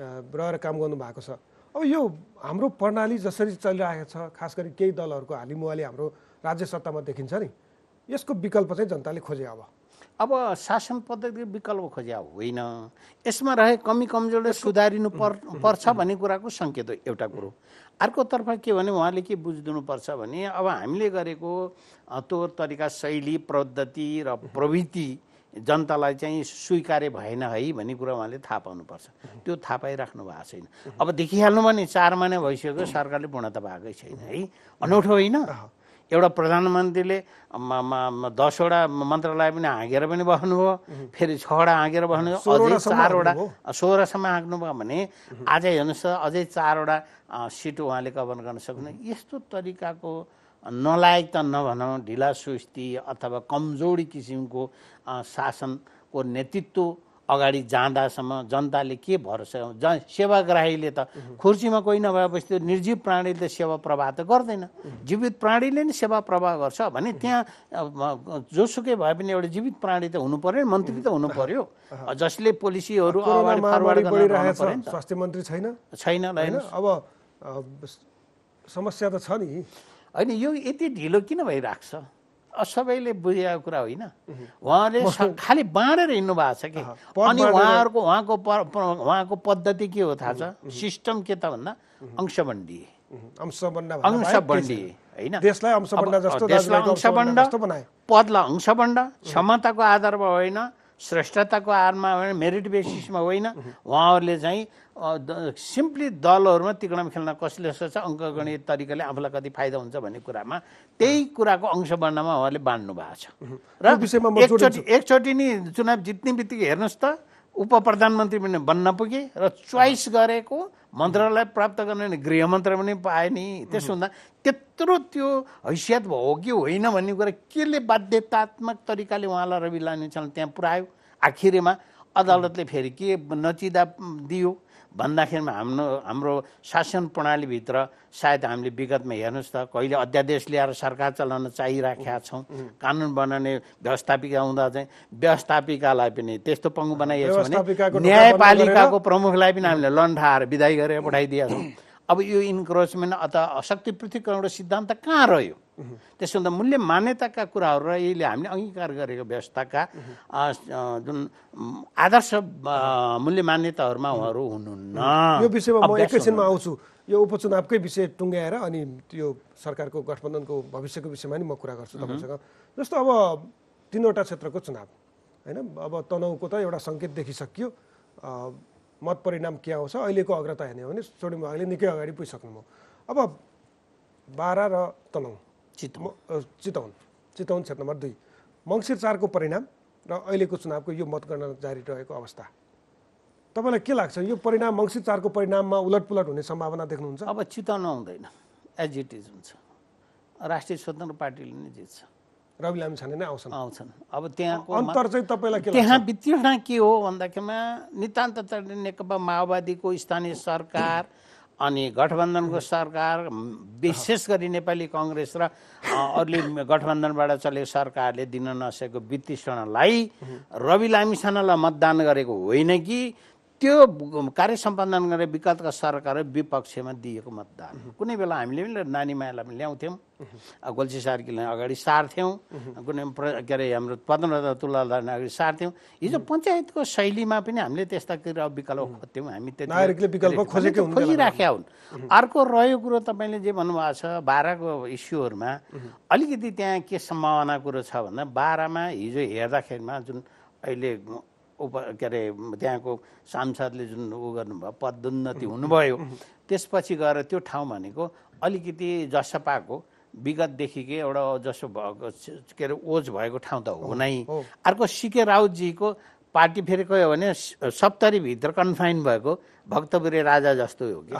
रहेर काम गर्नु भएको छ अब यो हाम्रो प्रणाली जसरी चलिरहेको छ खास गरी केही दलहरूको हालिमुहाली हाम्रो राज्य सत्तामा देखिन्छ नि यसको विकल्प चाहिँ जनताले खोजे अब अब शासन पद्धति विकल्प खोज्या होइन यसमा रहे कमी कमजोरले सुधारिनु पर् पर्छ भन्ने कुराको सङ्केत हो एउटा कुरो अर्कोतर्फ के भने उहाँले के बुझिदिनुपर्छ भने अब हामीले गरेको तौर तरिका शैली पद्धति र प्रवृत्ति जनतालाई चाहिँ स्वीकार्य भएन है भन्ने कुरा उहाँले थाहा पाउनुपर्छ त्यो थाहा पाइराख्नु भएको छैन अब देखिहाल्नु भने चार महिना भइसक्यो सरकारले पूर्णता भएकै छैन है अनौठो होइन एउटा प्रधानमन्त्रीले दसवटा मन्त्रालय पनि हाँगेर पनि बस्नुभयो फेरि छवटा हाँगेर बस्नुभयो अझै चारवटा सोह्रसम्म हाँक्नुभयो भने आज हेर्नुहोस् त अझै चारवटा सिट उहाँले कभर गर्न सक्नु यस्तो तरिकाको नलायक त नभनौँ ढिला सुस्ती अथवा कमजोरी किसिमको शासनको नेतृत्व अगाडि जाँदासम्म जनताले के भरोसा ज सेवाग्राहीले त खुर्सीमा कोही नभएपछि त्यो निर्जीव प्राणीले सेवा प्रवाह त गर्दैन जीवित प्राणीले नै सेवा प्रवाह गर्छ भने त्यहाँ जोसुकै भए पनि एउटा जीवित प्राणी त हुनु पर्यो मन्त्री त हुनु पर्यो जसले पोलिसीहरू स्वास्थ्य मन्त्री छैन छैन अब समस्या त छ नि होइन यो यति ढिलो किन भइरहेको छ सबैले बुझेको कुरा होइन उहाँले खालि बाँडेर हिँड्नु भएको छ कि अनि उहाँहरूको उहाँको उहाँको पद्धति के हो थाहा छ सिस्टम के त भन्दा अंशबन्डी अंशबन्डी होइन पदलाई अंशबन्ड क्षमताको आधारमा होइन श्रेष्ठताको आधारमा होइन मेरिट बेसिसमा होइन उहाँहरूले चाहिँ सिम्पली दलहरूमा तिकडम खेल्न कसले सोच्छ अङ्कगणित तरिकाले आफूलाई कति फाइदा हुन्छ भन्ने कुरामा त्यही कुराको अंश बन्नमा उहाँले बाँड्नु भएको छ र एकचोटि एकचोटि नि चुनाव जित्ने बित्तिकै हेर्नुहोस् त उप प्रधानमन्त्री पनि बन्न पुगे र चोइस गरेको मन्त्रालय प्राप्त गर्ने गृह गृहमन्त्री पनि पाए नि त्यसो हुँदा त्यत्रो त्यो हैसियत भयो कि होइन भन्ने कुरा केले बाध्यतात्मक तरिकाले उहाँलाई रवि छ त्यहाँ पुऱ्यायो आखिरमा अदालतले फेरि के नचिदा दियो भन्दाखेरिमा हाम्रो हाम्रो शासन प्रणालीभित्र सायद हामीले विगतमा हेर्नुहोस् त कहिले अध्यादेश ल्याएर सरकार चलाउन चाहिराखेका छौँ कानुन बनाउने व्यवस्थापिका हुँदा चाहिँ व्यवस्थापिकालाई पनि त्यस्तो पङ्गु बनाइएको छ भने न्यायपालिकाको प्रमुखलाई पनि हामीले लन्ठाएर विदाई गरेर पठाइदिएका छौँ अब यो इन्क्रोचमेन्ट अथवा शक्ति पृथ्वीकरणको सिद्धान्त कहाँ रह्यो त्यसो भन्दा मूल्य मान्यताका कुराहरू र यसले हामीले अङ्गीकार गरेको व्यवस्थाका जुन आदर्श मूल्य मान्यताहरूमा उहाँहरू हुनुहुन्न यो विषयमा म एकैछिनमा आउँछु यो उपचुनावकै विषय टुङ्ग्याएर अनि त्यो सरकारको गठबन्धनको भविष्यको विषयमा नि म कुरा गर्छु तपाईँसँग जस्तो अब तिनवटा क्षेत्रको चुनाव होइन अब तनहुको त एउटा सङ्केत देखिसकियो मत परिणाम के आउँछ अहिलेको अग्रता हेर्ने हो भने सोडिम अहिले निकै अगाडि पुगिसक्नुभयो अब बाह्र र तनहुँ चितवन चितवन चितवन क्षेत्र नम्बर दुई मङ्सिर चारको परिणाम र अहिलेको चुनावको यो मतगणना जारी रहेको अवस्था तपाईँलाई के लाग्छ यो परिणाम मङ्सिर चारको परिणाममा उलटपुलट हुने सम्भावना देख्नुहुन्छ अब चितवन हुँदैन एज इट इज हुन्छ राष्ट्रिय स्वतन्त्र पार्टीले नै जित्छ रवि छाने नै आउँछन् आउँछन् अब त्यहाँको अन्तर चाहिँ तपाईँलाई के त्यहाँ वितृणा के हो भन्दाखेरिमा नितान्त नेकपा माओवादीको स्थानीय सरकार अनि गठबन्धनको सरकार विशेष गरी नेपाली कङ्ग्रेस र अरूले गठबन्धनबाट चलेको सरकारले दिन नसकेको वित्तीय ऋणलाई रवि लामिसानालाई मतदान गरेको होइन कि त्यो कार्य सम्पादन गरेर विगतका सरकार विपक्षमा दिएको मतदान कुनै बेला हामीले पनि नानी मायालाई पनि ल्याउँथ्यौँ गोल्सी सार्कीलाई अगाडि सार्थ्यौँ कुनै के अरे हाम्रो पद्मरता तुलाधारलाई अगाडि सार्थ्यौँ हिजो पञ्चायतको शैलीमा पनि हामीले त्यस्ता कुरा विकल्प खोज्थ्यौँ हामी त्यो खोजिराखेका हुन् अर्को रह्यो कुरो तपाईँले जे भन्नुभएको छ बाह्रको इस्युहरूमा अलिकति त्यहाँ के सम्भावना कुरो छ भन्दा बाह्रमा हिजो हेर्दाखेरिमा जुन अहिले उप के अरे त्यहाँको सांसदले जुन ऊ गर्नुभयो पदोन्नति हुनुभयो त्यसपछि गएर त्यो ठाउँ भनेको अलिकति जसपाको विगतदेखिकै एउटा जसो भएको के अरे ओज भएको ठाउँ त हो नै अर्को सिके राउतजीको पार्टी फेरि गयो भने सप्तरीभित्र कन्फाइन भएको भक्तपुरे राजा जस्तो हो कि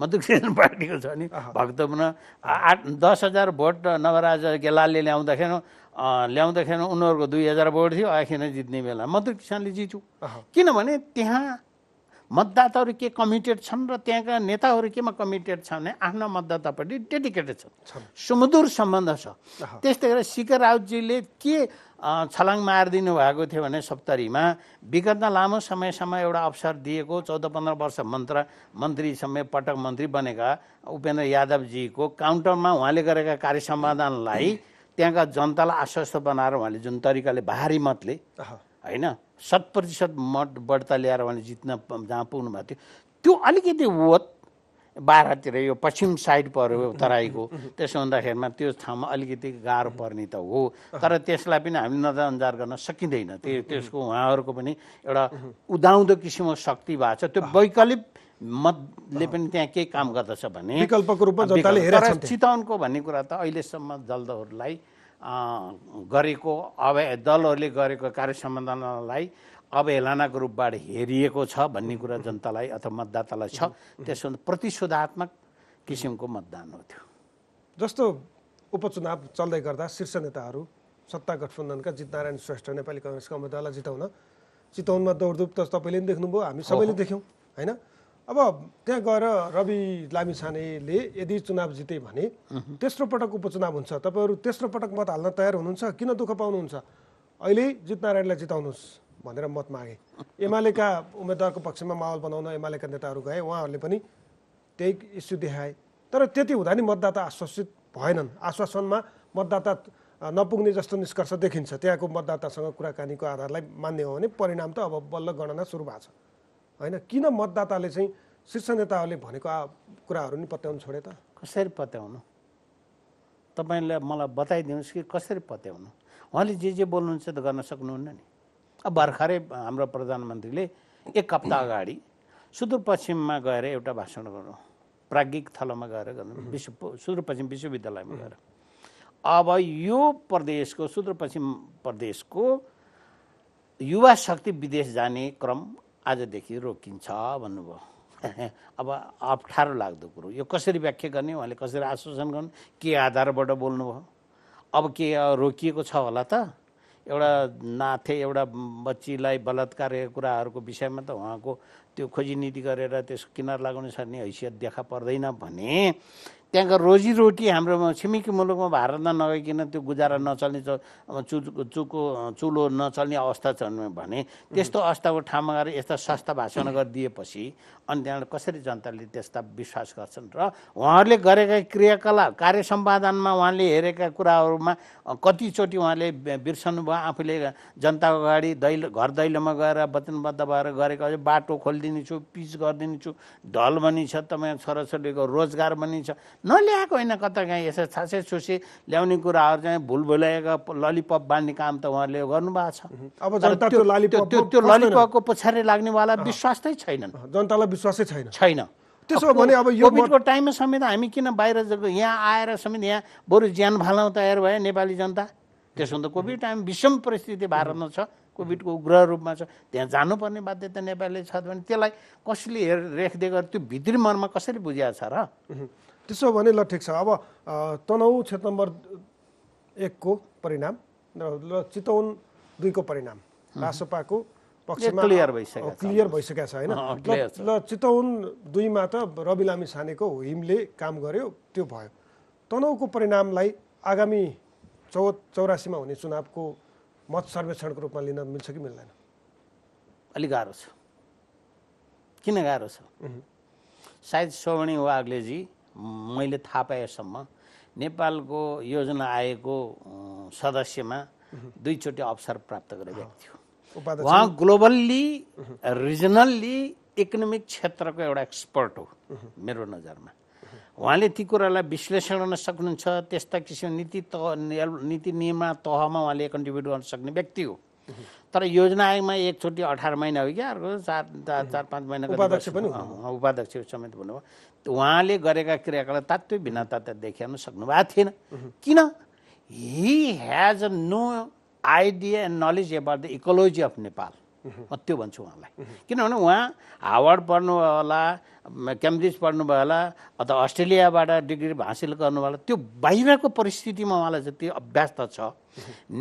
मधुकृष्ण पार्टीको छ नि भक्तपुर आठ दस हजार भोट नवराजा गेलालले ल्याउँदाखेरि ल्याउँदाखेरि उनीहरूको दुई हजार भोट थियो आखिर जित्ने बेला मधुर किसानले जित्यो किनभने त्यहाँ मतदाताहरू के कमिटेड छन् र त्यहाँका नेताहरू केमा कमिटेड छन् भने आफ्ना मतदातापट्टि डेडिकेटेड छन् सुमधुर सम्बन्ध छ त्यस्तै गरेर सिकर राउतजीले के छलाङ मारिदिनु भएको थियो भने सप्तरीमा विगतमा लामो समयसम्म एउटा अवसर दिएको चौध पन्ध्र वर्ष मन्त्र मन्त्री समय पटक मन्त्री बनेका उपेन्द्र यादवजीको काउन्टरमा उहाँले गरेका कार्य सम्पादनलाई त्यहाँका जनतालाई आश्वस्त बनाएर उहाँले जुन तरिकाले भारी मतले होइन शत प्रतिशत मत बढ्ता ल्याएर उहाँले जित्न जहाँ पुग्नु भएको थियो त्यो अलिकति वत बाह्रतिर यो पश्चिम साइड पऱ्यो तराईको त्यसो हुँदाखेरिमा त्यो ठाउँमा अलिकति गाह्रो पर्ने त हो तर त्यसलाई पनि हामी नजरअन्जार गर्न सकिँदैन त्यो त्यसको उहाँहरूको पनि एउटा उदाउँदो किसिमको शक्ति भएको छ त्यो वैकल्पिक मतले पनि त्यहाँ केही काम गर्दछ भने विकल्पको रूपमा जनताले हेरेर चितवनको भन्ने कुरा त अहिलेसम्म दलहरूलाई गरेको अब दलहरूले गरेको कार्य सम्बन्धनलाई अवहेलनाको रूपबाट हेरिएको छ भन्ने कुरा जनतालाई अथवा मतदातालाई छ त्यसभन्दा प्रतिशोधात्मक किसिमको मतदान हो त्यो जस्तो उपचुनाव चल्दै गर्दा शीर्ष नेताहरू सत्ता गठबन्धनका जितनारायण श्रेष्ठ नेपाली कङ्ग्रेसका उम्मेद्वारलाई जिताउन चितवनमा दौडधुप त तपाईँले पनि देख्नुभयो हामी सबैले देख्यौँ होइन अब त्यहाँ गएर रवि लामिछानेले यदि चुनाव जिते भने तेस्रो पटक उपचुनाव हुन्छ तपाईँहरू तेस्रो पटक मत हाल्न तयार हुनुहुन्छ किन दुःख पाउनुहुन्छ अहिले जितनारायणलाई जिताउनुहोस् भनेर मत मागे एमालेका उम्मेद्वारको पक्षमा माहौल बनाउन एमालेका नेताहरू गए उहाँहरूले पनि त्यही इस्यु देखाए तर त्यति हुँदा नि मतदाता आश्वासित भएनन् आश्वासनमा मतदाता नपुग्ने जस्तो निष्कर्ष देखिन्छ त्यहाँको मतदातासँग कुराकानीको आधारलाई मान्ने हो भने परिणाम त अब बल्ल गणना सुरु भएको छ होइन किन मतदाताले चाहिँ शीर्ष नेताहरूले भनेको कुराहरू नि पत्याउनु छोडे त कसरी पत्याउनु तपाईँले मलाई बताइदिनुहोस् कि कसरी पत्याउनु उहाँले जे जे बोल्नुहुन्छ त गर्न सक्नुहुन्न नि अब भर्खरै हाम्रो प्रधानमन्त्रीले एक हप्ता अगाडि सुदूरपश्चिममा गएर एउटा भाषण गर्नु प्राज्ञिक थलोमा गएर गर्नु विश्व सुदूरपश्चिम विश्वविद्यालयमा गएर अब यो प्रदेशको सुदूरपश्चिम प्रदेशको युवा शक्ति विदेश जाने क्रम आजदेखि रोकिन्छ भन्नुभयो अब अप्ठ्यारो लाग्दो कुरो यो कसरी व्याख्या गर्ने उहाँले कसरी आश्वासन गर्नु के आधारबाट बोल्नुभयो अब के रोकिएको छ होला त एउटा नाथे एउटा बच्चीलाई बलात्कार कुराहरूको विषयमा त उहाँको त्यो खोजी नीति गरेर त्यसको किनार लगाउनु सक्ने हैसियत देखा पर्दैन भने त्यहाँको रोजीरोटी हाम्रो छिमेकी मुलुकमा भारतमा नगइकन त्यो गुजारा नचल्ने चु चुको चुलो नचल्ने अवस्था छन् भने त्यस्तो अवस्थाको ठाउँमा गएर यस्ता सस्ता भाषण गरिदिएपछि अनि त्यहाँबाट कसरी जनताले त्यस्ता विश्वास गर्छन् र उहाँहरूले गरेका क्रियाकलाप कार्य सम्पादनमा उहाँले हेरेका कुराहरूमा कतिचोटि उहाँले बिर्सनु भयो आफूले जनताको अगाडि दैलो घर दैलोमा गएर वचनबद्ध भएर गरेको अझ बाटो खोलिदिनेछु पिच गरिदिनेछु ढल छ तपाईँ छोराछोरीको रोजगार छ नल्याएको होइन कता कहीँ यसो छासे छुसी ल्याउने कुराहरू चाहिँ भुल भुलाएको ललिपप बाँड्ने काम त उहाँहरूले गर्नुभएको छ अब त्यो त्यो ललिपपको पछाडि लाग्नेवाला विश्वास नै छैनन् जनतालाई विश्वासै छैन छैन त्यसो भने अब यो कोभिडको टाइममा समेत हामी किन बाहिर यहाँ आएर समेत यहाँ बरु ज्यान फालाउँ तयार भयो नेपाली जनता त्यसो भने त कोभिड टाइम विषम परिस्थिति भारतमा छ कोभिडको उग्र रूपमा छ त्यहाँ जानुपर्ने बाध्यता नेपालीले छ भने त्यसलाई कसले हेर रेखदेख गरेर त्यो भित्री मनमा कसरी बुझिएको छ र त्यसो भने ल ठिक छ अब तनहु क्षेत्र नम्बर एकको परिणाम र चितवन दुईको परिणाम रासोपाको पक्षमा क्लियर भइसकेको क्लियर भइसकेको छ होइन ल चितवन दुईमा त रवि लामी सानेको हिमले काम गर्यो त्यो भयो तनहुको परिणामलाई आगामी चौ चौरासीमा हुने चुनावको मत सर्वेक्षणको रूपमा लिन मिल्छ कि मिल्दैन अलिक गाह्रो छ किन गाह्रो छ सायद सोवणी वाग्लेजी मैले थाहा पाएसम्म नेपालको योजना आयोगको सदस्यमा दुईचोटि अवसर प्राप्त गरेको व्यक्ति थियो उहाँ ग्लोबल्ली रिजनल्ली इकोनोमिक क्षेत्रको एउटा एक्सपर्ट हो मेरो नजरमा उहाँले ती कुरालाई विश्लेषण गर्न सक्नुहुन्छ त्यस्ता किसिमको नीति तह नीति निर्माण तहमा उहाँले कन्ट्रिब्युट गर्न सक्ने व्यक्ति हो तर योजना आयोगमा एकचोटि अठार महिना हो कि अर्को चार चार पाँच महिनाको उपाध्यक्ष पनि उपाध्यक्ष समेत हुनुभयो उहाँले गरेका क्रियाकलाप तात्विक भिन्नता त देखाउन सक्नुभएको थिएन किन he has no idea and knowledge about the ecology of Nepal म त्यो भन्छु उहाँलाई किनभने उहाँ हार्वर्ड पढ्नुभयो होला क्याम्ब्रिज पढ्नुभयो होला अथवा अस्ट्रेलियाबाट डिग्री हासिल गर्नुभयो होला त्यो बाहिरको परिस्थितिमा उहाँलाई जति अभ्यास त छ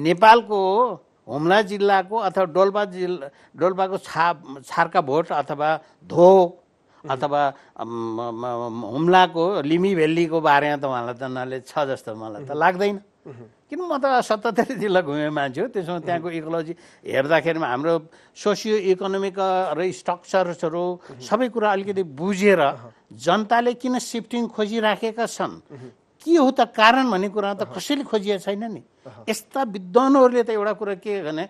नेपालको हुम्ला जिल्लाको अथवा डोल्पा जिल्ला डोल्पाको छा छार्का भोट अथवा धो अथवा हुम्लाको लिमी भेल्लीको बारेमा त उहाँलाई त नले छ जस्तो मलाई त लाग्दैन किन म त सत्तरी जिल्ला घुमेँ मान्छे हो त्यसमा त्यहाँको इकोलोजी हेर्दाखेरि हाम्रो सोसियो इकोनोमिक र स्ट्रक्चर्सहरू सबै कुरा अलिकति बुझेर जनताले किन सिफ्टिङ खोजिराखेका छन् के हो त कारण भन्ने कुरा त कसैले खोजिएको छैन नि यस्ता विद्वानहरूले त एउटा कुरा के भने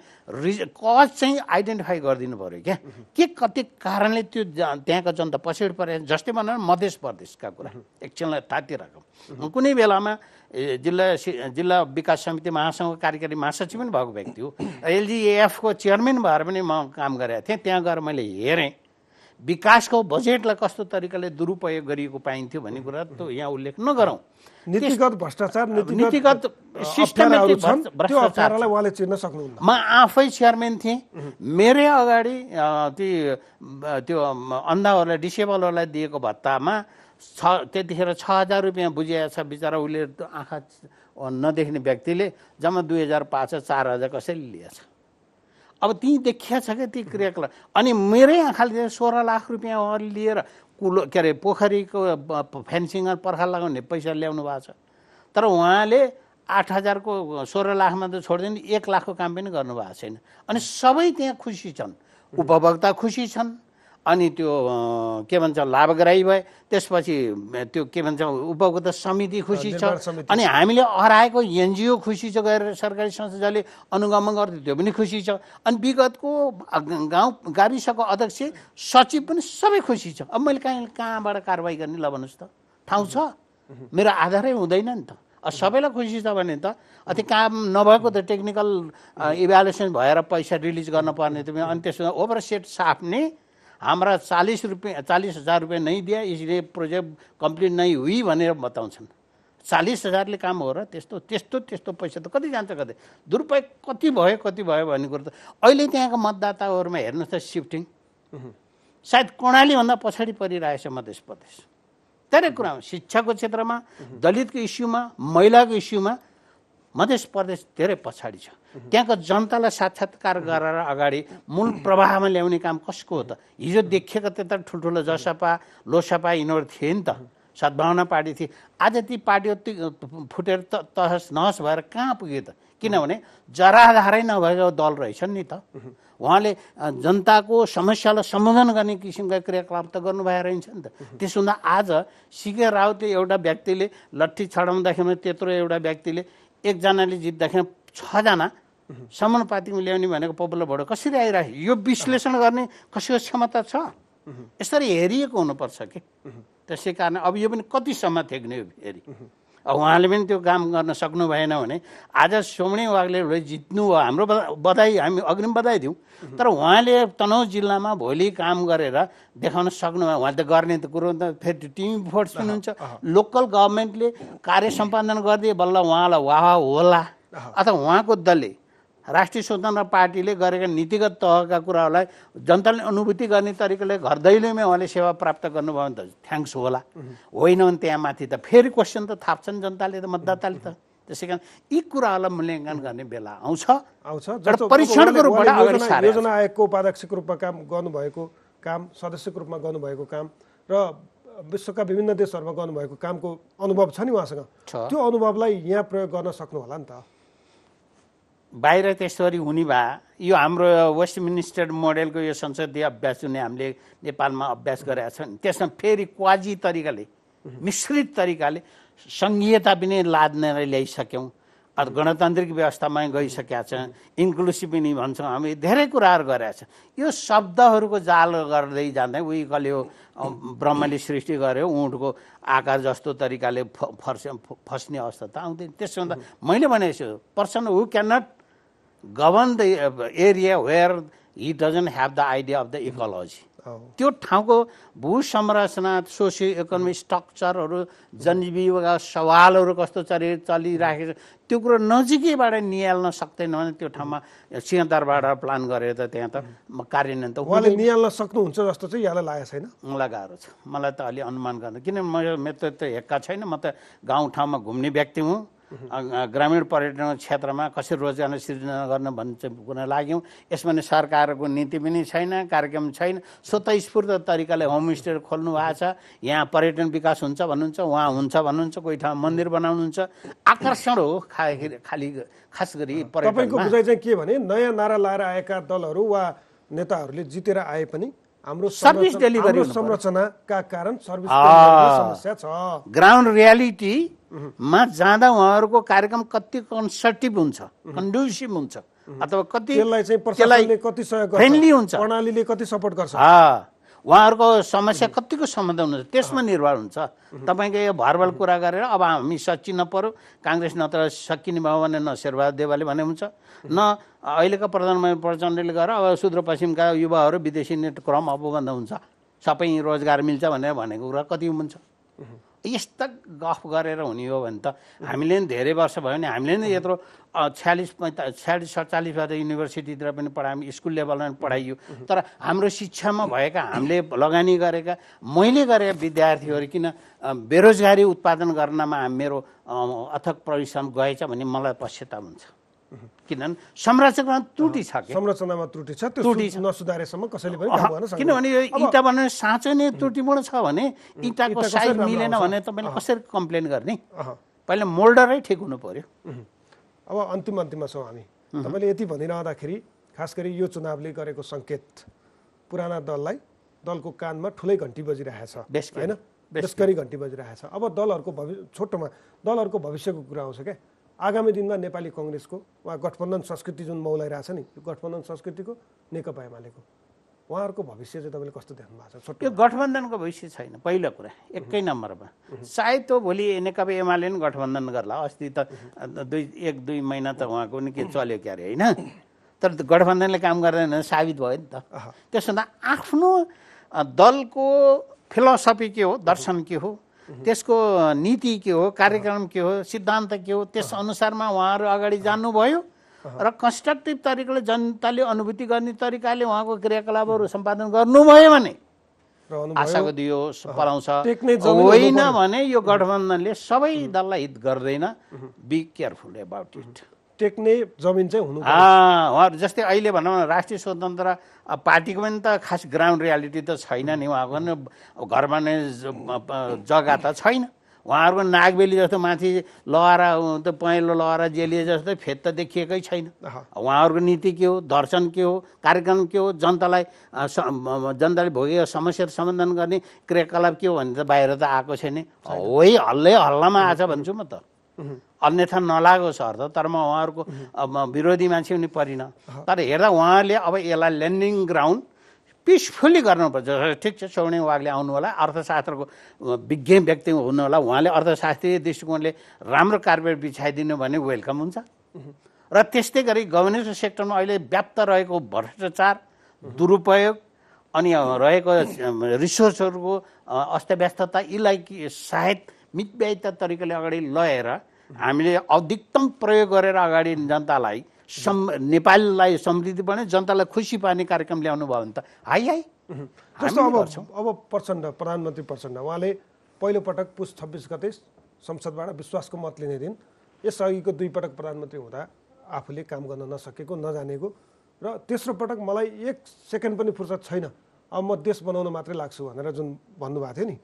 रिज कज चाहिँ आइडेन्टिफाई गरिदिनु पऱ्यो क्या के कति कारणले त्यो त्यहाँको जनता पछाडि परे जस्तै भनौँ मध्य प्रदेशका कुरा एकछिनलाई तातिरहेको कुनै बेलामा जिल्ला जिल्ला विकास समिति महासङ्घको कार्यकारी महासचिव पनि भएको व्यक्ति हो एलजिएएफको चेयरमेन भएर पनि म काम गरेको थिएँ त्यहाँ गएर मैले हेरेँ विकासको बजेटलाई कस्तो तरिकाले दुरुपयोग गरिएको पाइन्थ्यो भन्ने कुरा त यहाँ उल्लेख नगरौँ नीतिगत भ्रष्टाचार नीतिगत सिस्टमेटिक भ्रष्टाचारलाई उहाँले चिन्न सक्नुहुन्छ म आफै चेयरम्यान थिएँ मेरै अगाडि ती त्यो अन्धाहरूलाई डिसेबलहरूलाई दिएको भत्तामा छ त्यतिखेर छ हजार रुपियाँ बुझिया छ बिचरा उसले आँखा नदेख्ने व्यक्तिले जम्मा दुई हजार पाँच चार हजार कसैले लिएछ अब ती देखिया छ क्या ती क्रियाकलाप अनि मेरै आँखाले सोह्र लाख रुपियाँ उहाँले लिएर कुलो के अरे पोखरीको फेन्सिङ पर्खा लगाउने पैसा ल्याउनु भएको छ तर उहाँले आठ हजारको सोह्र लाखमा त छोडिदिनु एक लाखको काम पनि गर्नुभएको छैन अनि सबै त्यहाँ खुसी छन् उपभोक्ता खुसी छन् अनि त्यो के भन्छ लाभग्राही भए त्यसपछि त्यो के भन्छ उपभोक्ता समिति खुसी छ अनि हामीले हराएको एनजिओ खुसी छ गएर सरकारी संस्थाले अनुगमन गर्थ्यो त्यो पनि खुसी छ अनि विगतको गाउँ गाविसको अध्यक्ष सचिव पनि सबै खुसी छ अब मैले कहीँ कहाँबाट कारवाही गर्ने ल भन्नुहोस् त ठाउँ छ मेरो आधारै हुँदैन नि त सबैलाई खुसी छ भने त अति काम नभएको त टेक्निकल इभ्यालुएसन भएर पैसा रिलिज गर्नुपर्ने अनि त्यसमा ओभर सेट साफ्ने हाम्रा चालिस रुपियाँ चालिस हजार रुपियाँ नै दिए यसले प्रोजेक्ट कम्प्लिट नै हुई भनेर बताउँछन् चालिस हजारले काम हो र त्यस्तो त्यस्तो त्यस्तो पैसा त कति जान्छ कति दुरुपयोग कति भयो कति भयो भन्ने कुरो त अहिले त्यहाँको मतदाताहरूमा हेर्नुहोस् त सिफ्टिङ सायद कर्णालीभन्दा पछाडि परिरहेछ मध्य प्रदेश धेरै कुरामा शिक्षाको क्षेत्रमा दलितको इस्युमा महिलाको इस्युमा मध्य प्रदेश धेरै पछाडि छ त्यहाँको जनतालाई साक्षात्कार गरेर अगाडि मूल प्रवाहमा ल्याउने काम कसको हो त हिजो देखिएको त्यता ठुल्ठुलो जसपा लोसपा यिनीहरू थिए नि त सद्भावना पार्टी थिए आज ती पार्टी फुटेर त तहस नहस भएर कहाँ पुग्यो त किनभने जराधारै नभएको दल रहेछन् नि त उहाँले जनताको समस्यालाई सम्बोधन गर्ने किसिमका क्रियाकलाप त गर्नुभएको रहन्छ नि त त्यसो हुँदा आज सिके रावतले एउटा व्यक्तिले लट्ठी छडाउँदाखेरि त्यत्रो एउटा व्यक्तिले एकजनाले जित्दाखेरि छजना समानुपातिमा ल्याउने भनेको पपुलर भोट कसरी आइरहेको यो विश्लेषण गर्ने कसैको क्षमता छ यसरी हेरिएको हुनुपर्छ कि त्यसै कारण अब यो पनि कतिसम्म थ्याक्ने फेरि उहाँले पनि त्यो काम गर्न सक्नु भएन भने आज सोमणी वाग्ले जित्नु हो हाम्रो बधाई हामी अग्रिम बधाई दिउँ तर उहाँले तनहुँ जिल्लामा भोलि काम गरेर देखाउन सक्नुभयो उहाँले त गर्ने त कुरो त फेरि टिम फोर्स पनि हुन्छ लोकल गभर्मेन्टले कार्य सम्पादन गरिदिए बल्ल उहाँलाई वाह होला अथवा उहाँको दलले राष्ट्रिय स्वतन्त्र पार्टीले गरेका नीतिगत तहका कुराहरूलाई जनताले अनुभूति गर्ने तरिकाले घर दैलोमै उहाँले सेवा प्राप्त गर्नुभयो भने त थ्याङ्क्स होला होइन भने त्यहाँ माथि त फेरि क्वेसन त थाप्छन् जनताले त मतदाताले त त्यसै कारण यी कुराहरूलाई मूल्याङ्कन गर्ने बेला आउँछ आउँछ परीक्षणको रूपमा योजना आयोगको उपाध्यक्षको रूपमा काम गर्नुभएको काम सदस्यको रूपमा गर्नुभएको काम र विश्वका विभिन्न देशहरूमा गर्नुभएको कामको अनुभव छ नि उहाँसँग त्यो अनुभवलाई यहाँ प्रयोग गर्न सक्नु होला नि त बाहिर त्यसरी हुने भए यो हाम्रो वेस्ट मिनिस्टर मोडेलको यो संसदीय अभ्यास जुन हामीले नेपालमा अभ्यास गरेका छौँ त्यसमा फेरि क्वाजी तरिकाले मिश्रित तरिकाले सङ्घीयता पनि लाद्न ल्याइसक्यौँ अरू गणतान्त्रिक व्यवस्थामा गइसकेका छन् इन्क्लुसिभ पनि भन्छौँ हामी धेरै कुराहरू गरेका छौँ यो शब्दहरूको जाल गर्दै जाँदै उही कहिले ब्रह्मले सृष्टि गर्यो उठको आकार जस्तो तरिकाले फर्स फस्ने अवस्था त आउँदैन त्यसो भन्दा मैले भनेको छु person who can not govern the area where he doesn't have the idea of the ecology त्यो ठाउँको भू संरचना सोसियो इकोनोमिक स्ट्रक्चरहरू जनजीविका सवालहरू कस्तो चलि चलिराखेको छ त्यो कुरो नजिकैबाट निहाल्न सक्दैन भने त्यो ठाउँमा mm-hmm. सिंहदारबाट प्लान गरेर त त्यहाँ त mm-hmm. कार्यान्वयन त उहाँले निहाल्न सक्नुहुन्छ जस्तो चाहिँ यहाँलाई लागेको छैन मलाई गाह्रो छ मलाई त अलि अनुमान गर्नु किनभने म मेरो त हेक्का छैन म त गाउँठाउँमा घुम्ने व्यक्ति हुँ ग्रामीण पर्यटन क्षेत्रमा कसरी रोजगार सृजना गर्न भन्ने कुरा लाग्यौँ यसमा नै सरकारको नीति पनि छैन कार्यक्रम छैन स्वतस्फूर्त तरिकाले होमस्टे खोल्नु भएको छ यहाँ पर्यटन विकास हुन्छ भन्नुहुन्छ उहाँ हुन्छ भन्नुहुन्छ कोही ठाउँ मन्दिर बनाउनुहुन्छ आकर्षण हो खा खालि खास गरी तपाईँको बुझाइ चाहिँ के भने नयाँ नारा लाएर आएका दलहरू वा नेताहरूले जितेर आए पनि हाम्रो सर्भिस डेलिभरी संरचनाका कारण सर्भिस समस्या छ ग्राउन्ड रियालिटीमा जाँदा उहाँहरूको कार्यक्रम कति कन्सर्टिभ हुन्छ कन्डुसिभ हुन्छ अथवा कति त्यसलाई चाहिँ कति सहयोग फ्रेन्डली हुन्छ प्रणालीले कति सपोर्ट गर्छ उहाँहरूको समस्या कतिको समाधान हुन्छ त्यसमा निर्भर हुन्छ तपाईँको यो भरबल कुरा गरेर अब हामी सचि नपऱ्यो काङ्ग्रेस नत्र सकिने भयो भने न शेरबहादुर देवाले भने हुन्छ न अहिलेको प्रधानमन्त्री प्रचण्डले गएर अब सुदूरपश्चिमका युवाहरू विदेशी नेट क्रम अब बन्द हुन्छ सबै रोजगार मिल्छ भनेर भनेको कुरा कति हुन्छ यस्ता गफ गरेर हुने हो भने त हामीले नि धेरै वर्ष भयो भने हामीले नि यत्रो छ्यालिस पैँता छ्यालिस सडचालिसबाट युनिभर्सिटीतिर पनि पढायौँ स्कुल लेभलमा पनि पढाइयो तर हाम्रो शिक्षामा भएका हामीले लगानी गरेका मैले गरेका विद्यार्थीहरू किन बेरोजगारी उत्पादन गर्नमा मेरो अथक परिश्रम गएछ भने मलाई पश्चाताप हुन्छ किनभने संरचनामा त्रुटि छ संरचनामा त्रुटि छ त्यो त्रुटि नसुधारेसम्म कसैले पनि काम गर्न सक्दैन किनभने यो इँटा भने साँचो नै त्रुटिपूर्ण छ भने इँटाको साइज मिलेन भने तपाईँले कसरी कम्प्लेन गर्ने पहिला मोल्डरै ठिक हुनु पर्यो अब अन्तिम अन्तिममा छौँ हामी तपाईँले यति भनिरहँदाखेरि खास गरी यो चुनावले गरेको सङ्केत पुराना दललाई दलको कानमा ठुलै घन्टी बजिरहेछ होइन बेसकरी घन्टी बजिरहेछ अब दलहरूको भवि छोटोमा दलहरूको भविष्यको कुरा आउँछ क्या आगामी दिनमा नेपाली कङ्ग्रेसको वा गठबन्धन संस्कृति जुन मौलाइरहेछ नि यो गठबन्धन संस्कृतिको नेकपा एमालेको उहाँहरूको भविष्य चाहिँ तपाईँले कस्तो देख्नु भएको छ यो गठबन्धनको भविष्य छैन पहिलो कुरा एकै नम्बरमा सायद त भोलि नेकपा एमाले पनि गठबन्धन गर्ला अस्ति त दुई एक दुई महिना त उहाँको नि के चल्यो क्यारे होइन तर गठबन्धनले काम गर्दैन साबित भयो नि त त्यसो भन्दा आफ्नो दलको फिलोसफी के हो दर्शन के हो त्यसको नीति के हो कार्यक्रम के हो सिद्धान्त के हो त्यस अनुसारमा उहाँहरू अगाडि जानुभयो र कन्स्ट्रक्टिभ तरिकाले जनताले अनुभूति गर्ने तरिकाले उहाँको क्रियाकलापहरू सम्पादन गर्नुभयो भने आशाको दियो पलाउँछ होइन भने यो गठबन्धनले सबै दललाई हित गर्दैन बी केयरफुल एबाउट इट टेक्ने जमिन चाहिँ हुनु उहाँहरू जस्तै अहिले भनौँ न राष्ट्रिय स्वतन्त्र पार्टीको पनि त खास ग्राउन्ड रियालिटी त छैन नि उहाँको नि घरमा नै जग्गा त छैन उहाँहरूको नागबेली जस्तो माथि लहरा त पहेँलो लहरा जेलिए जस्तो फेद त देखिएकै छैन उहाँहरूको नीति के हो दर्शन के हो कार्यक्रम के हो जनतालाई जनताले भोगेको समस्या समाधान गर्ने क्रियाकलाप के हो भने त बाहिर त आएको छैन है हल्लै हल्लामा आएछ भन्छु म त अन्यथा नलागोस् अर्थ तर म उहाँहरूको विरोधी मान्छे पनि परिनँ तर हेर्दा उहाँले अब यसलाई ल्यान्डिङ ग्राउन्ड पिसफुल्ली गर्नुपर्छ ठिक छ सौणे वागले आउनु होला अर्थशास्त्रको विज्ञ व्यक्ति हुनु होला उहाँले अर्थशास्त्रीय दृष्टिकोणले राम्रो कार्पेट बिछाइदिनु भने वेलकम हुन्छ र त्यस्तै गरी गभर्नेन्स सेक्टरमा अहिले व्याप्त रहेको भ्रष्टाचार दुरुपयोग अनि रहेको रिसोर्सहरूको अस्तव्यस्तता यीलाई सायद मितव्यायिता तरिकाले अगाडि लगेर हामीले अधिकतम प्रयोग गरेर अगाडि जनतालाई सम् नेपाललाई समृद्धि बने जनतालाई खुसी पार्ने कार्यक्रम ल्याउनु भयो भने त हाई हाई जस्तो अब अब प्रचण्ड प्रधानमन्त्री प्रचण्ड उहाँले पहिलोपटक पुस छब्बिस गते संसदबाट विश्वासको मत लिने दिन यसअघिको दुईपटक प्रधानमन्त्री हुँदा आफूले काम गर्न नसकेको नजानेको र तेस्रो पटक मलाई एक सेकेन्ड पनि फुर्सद छैन अब म देश बनाउन मात्रै लाग्छु भनेर जुन भन्नुभएको थियो नि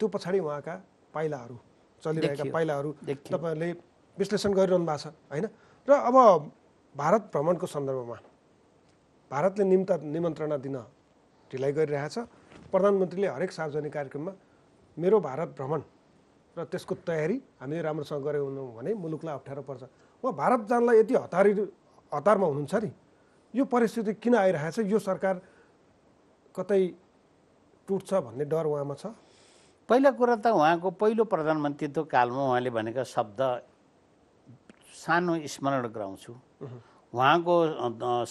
त्यो पछाडि उहाँका पाइलाहरू चलिरहेका पाइलाहरू तपाईँहरूले विश्लेषण गरिरहनु भएको छ होइन र अब भारत भ्रमणको सन्दर्भमा भारतले निम्ता निमन्त्रणा दिन ढिलाइ गरिरहेछ प्रधानमन्त्रीले हरेक सार्वजनिक कार्यक्रममा मेरो भारत भ्रमण र त्यसको तयारी हामीले राम्रोसँग हुनु भने मुलुकलाई अप्ठ्यारो पर्छ वा भारत जानलाई यति हतारी हतारमा हुनुहुन्छ नि यो परिस्थिति किन आइरहेछ यो सरकार कतै टुट्छ भन्ने डर उहाँमा छ पहिला कुरा त उहाँको पहिलो प्रधानमन्त्रीत्व कालमा उहाँले भनेका शब्द सानो स्मरण गराउँछु उहाँको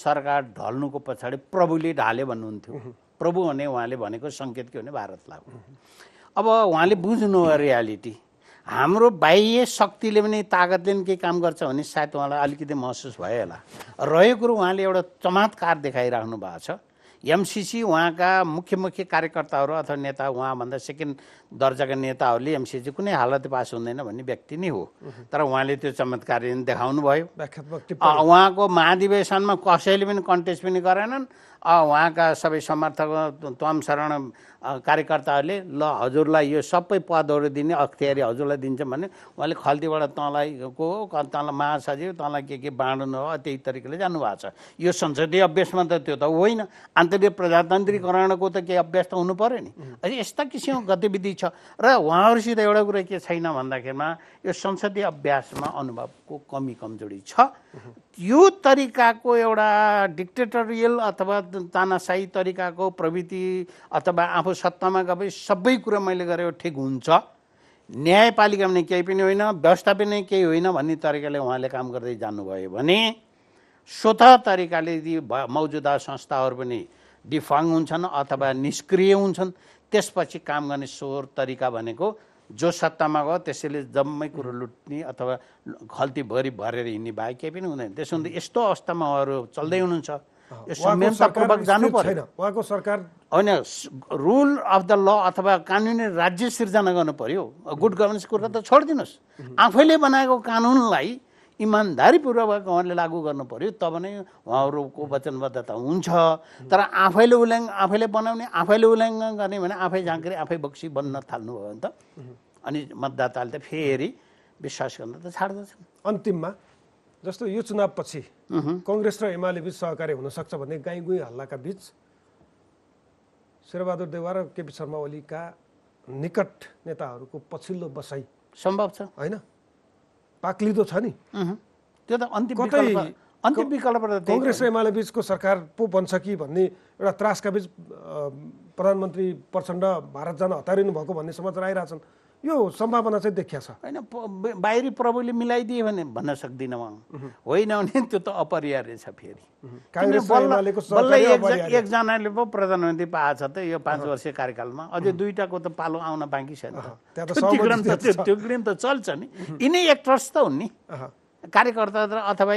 सरकार ढल्नुको पछाडि प्रभुले ढाले भन्नुहुन्थ्यो प्रभु भने उहाँले भनेको सङ्केत के भने भारतलाई अब उहाँले बुझ्नु हो रियालिटी हाम्रो बाह्य शक्तिले पनि तागतले पनि केही काम गर्छ भने सायद उहाँलाई अलिकति महसुस भयो होला रह्यो कुरो उहाँले एउटा चमत्कार देखाइराख्नु भएको छ एमसिसी उहाँका मुख्य मुख्य कार्यकर्ताहरू अथवा नेता उहाँभन्दा सेकेन्ड दर्जाका नेताहरूले एमसिसी कुनै हालत पास हुँदैन भन्ने व्यक्ति नै हो तर उहाँले त्यो चमत्कार भयो उहाँको महाधिवेशनमा कसैले पनि कन्टेस्ट पनि गरेनन् उहाँका सबै समर्थक तम शरण कार्यकर्ताहरूले ल हजुरलाई यो सबै पदहरू दिने अख्तियारी हजुरलाई दिन्छ भने उहाँले खल्तीबाट तँलाई को तँलाई महासचिव तँलाई के के बाँड्नु हो त्यही तरिकाले जानुभएको छ यो संसदीय अभ्यासमा त त्यो त होइन आन्तरिक प्रजातान्त्रिकरणको त केही अभ्यास त हुनु पऱ्यो नि यस्ता किसिमको गतिविधि छ र उहाँहरूसित एउटा कुरा के छैन भन्दाखेरिमा यो संसदीय अभ्यासमा अनुभवको कमी कमजोरी छ यो तरिकाको एउटा डिक्टेटरियल अथवा तानासाही तरिकाको प्रवृत्ति अथवा आफू सत्तामा गए सबै कुरा मैले गरेँ ठिक हुन्छ न्यायपालिकामा नै केही पनि होइन व्यवस्था नै केही होइन भन्ने तरिकाले उहाँले काम गर्दै जानुभयो भने स्वत तरिकाले यदि मौजुदा संस्थाहरू पनि डिफाङ हुन्छन् अथवा निष्क्रिय हुन्छन् त्यसपछि काम गर्ने स्वर तरिका भनेको जो सत्तामा गयो त्यसैले जम्मै कुरो लुट्ने अथवा खल्तीभरि भरेर हिँड्ने बाहेक केही पनि हुँदैन त्यसो भने यस्तो अवस्थामा उहाँहरू चल्दै हुनुहुन्छ यो जानु पर्दैन सरकार होइन रुल अफ द ल अथवा कानुनी राज्य सिर्जना गर्नु पर्यो गुड गभर्नेन्स कुरा त छोडिदिनुहोस् आफैले बनाएको कानुनलाई इमान्दारीपूर्वक उहाँले लागू गर्नु पऱ्यो तब नै उहाँहरूको वचनबद्धता हुन्छ तर आफैले उल्लङ्घन आफैले बनाउने आफैले उल्लङ्घन गर्ने भने आफै झाँक्री आफै बक्सी बन्न थाल्नुभयो भने त अनि मतदाताले त फेरि विश्वास गर्न त छाड्दछन् अन्तिममा जस्तो यो चुनावपछि कङ्ग्रेस र एमाले बिच सहकार्य हुनसक्छ भने गाई गुई हल्लाका बिच शेरबहादुर देवा र केपी शर्मा ओलीका निकट नेताहरूको पछिल्लो बसाइ सम्भव छ होइन पाक्लिदो छ नि त्यो त अन्तिम अन्तिम विकल्प कङ्ग्रेस र एमाले बिचको सरकार पो बन्छ कि भन्ने एउटा त्रासका बिच प्रधानमन्त्री प्रचण्ड भारत जान हतारिनु भएको भन्ने समाचार आइरहेछन् यो सम्भावना चाहिँ देखिया छ होइन बाहिरी प्रभुले मिलाइदिए भने भन्न सक्दिनँ म होइन भने त्यो त अपरिहार्य छ फेरि एकजनाले पो प्रधानमन्त्री पाएको छ त यो पाँच वर्षीय कार्यकालमा अझै दुईवटाको त पालो आउन बाँकी छैन त्यो त त्यो त चल्छ नि यिनै ट्रस्ट त हुन् नि कार्यकर्ता र अथवा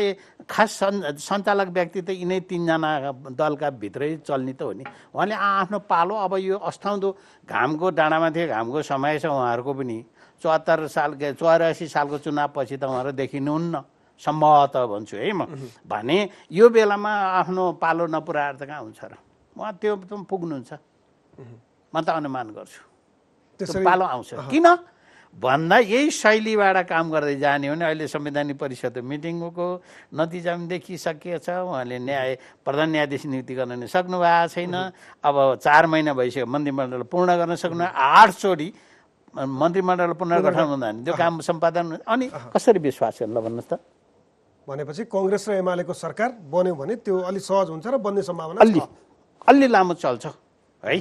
खास सन् सञ्चालक व्यक्ति त यिनै तिनजना दलका भित्रै चल्ने त हो नि उहाँले आफ्नो पालो अब यो अस्ताउँदो घामको डाँडामा थियो घामको समय छ उहाँहरूको पनि चौहत्तर साल चौरासी सालको चुनावपछि त उहाँहरू देखिनुहुन्न सम्भवत भन्छु है म भने यो बेलामा आफ्नो पालो नपुऱ्याएर त कहाँ हुन्छ र उहाँ त्यो पुग्नुहुन्छ म त अनुमान गर्छु पालो आउँछ किन भन्दा यही शैलीबाट काम गर्दै जाने हो भने अहिले संवैधानिक परिषद मिटिङको नतिजा पनि देखिसकिएछ उहाँले न्याय प्रधान न्यायाधीश नियुक्ति गर्न नै सक्नु भएको छैन अब चार महिना भइसक्यो मन्त्रीमण्डल पूर्ण गर्न सक्नु आठचोटि मन्त्रीमण्डल पुनर्गठन हुँदा त्यो काम सम्पादन अनि कसरी विश्वास ल भन्नुहोस् त भनेपछि कङ्ग्रेस र एमालेको सरकार बन्यो भने त्यो अलिक सहज हुन्छ र बन्ने सम्भावना अलि अलि लामो चल्छ है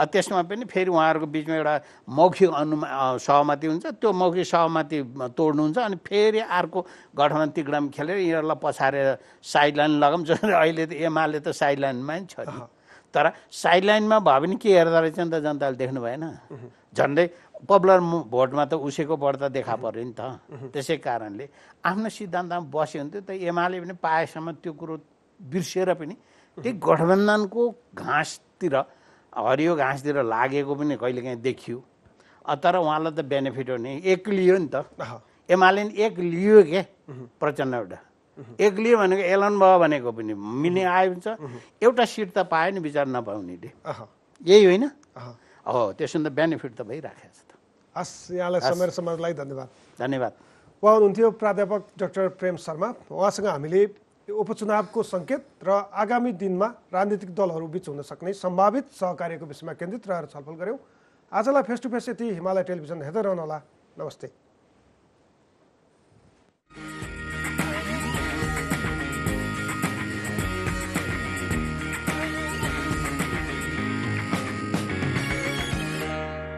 त्यसमा पनि फेरि उहाँहरूको बिचमा एउटा मौखिक अनुमा सहमति हुन्छ त्यो मौखिक सहमति तोड्नुहुन्छ अनि फेरि अर्को गठबन्धन तिग्राम खेलेर यिनीहरूलाई पछारेर साइड लाइन लगाउँ अहिले त एमाले त साइड लाइनमा नि छ तर साइड लाइनमा भयो भने के हेर्दो रहेछ नि त जनताले देख्नु भएन झन्डै पपुलर भोटमा त उसैको त देखा पऱ्यो नि त त्यसै कारणले आफ्नो सिद्धान्तमा बस्यो भने त एमाले पनि पाएसम्म त्यो कुरो बिर्सिएर पनि त्यही गठबन्धनको घाँसतिर हरियो घाँसतिर लागेको पनि कहिलेकाहीँ देखियो तर उहाँलाई त बेनिफिट हो नि एक लियो नि त एमाले एक लियो के प्रचण्ड एउटा एक लियो भनेको एलन भयो भनेको पनि मिल्ने आयो हुन्छ एउटा सिट त पायो नि विचार नपाउनेले यही होइन हो त्यसो त बेनिफिट त भइराखेको छ त हस् यहाँलाई समय समयलाई धन्यवाद धन्यवाद उहाँ हुनुहुन्थ्यो प्राध्यापक डाक्टर प्रेम शर्मा उहाँसँग हामीले उपचुनावको सङ्केत र आगामी दिनमा राजनीतिक दलहरू बिच हुन सक्ने सम्भावित सहकार्यको विषयमा केन्द्रित रहेर छलफल गऱ्यौँ आजलाई फेस टु फेस यति हिमालय टेलिभिजन हेर्दै रहनुहोला नमस्ते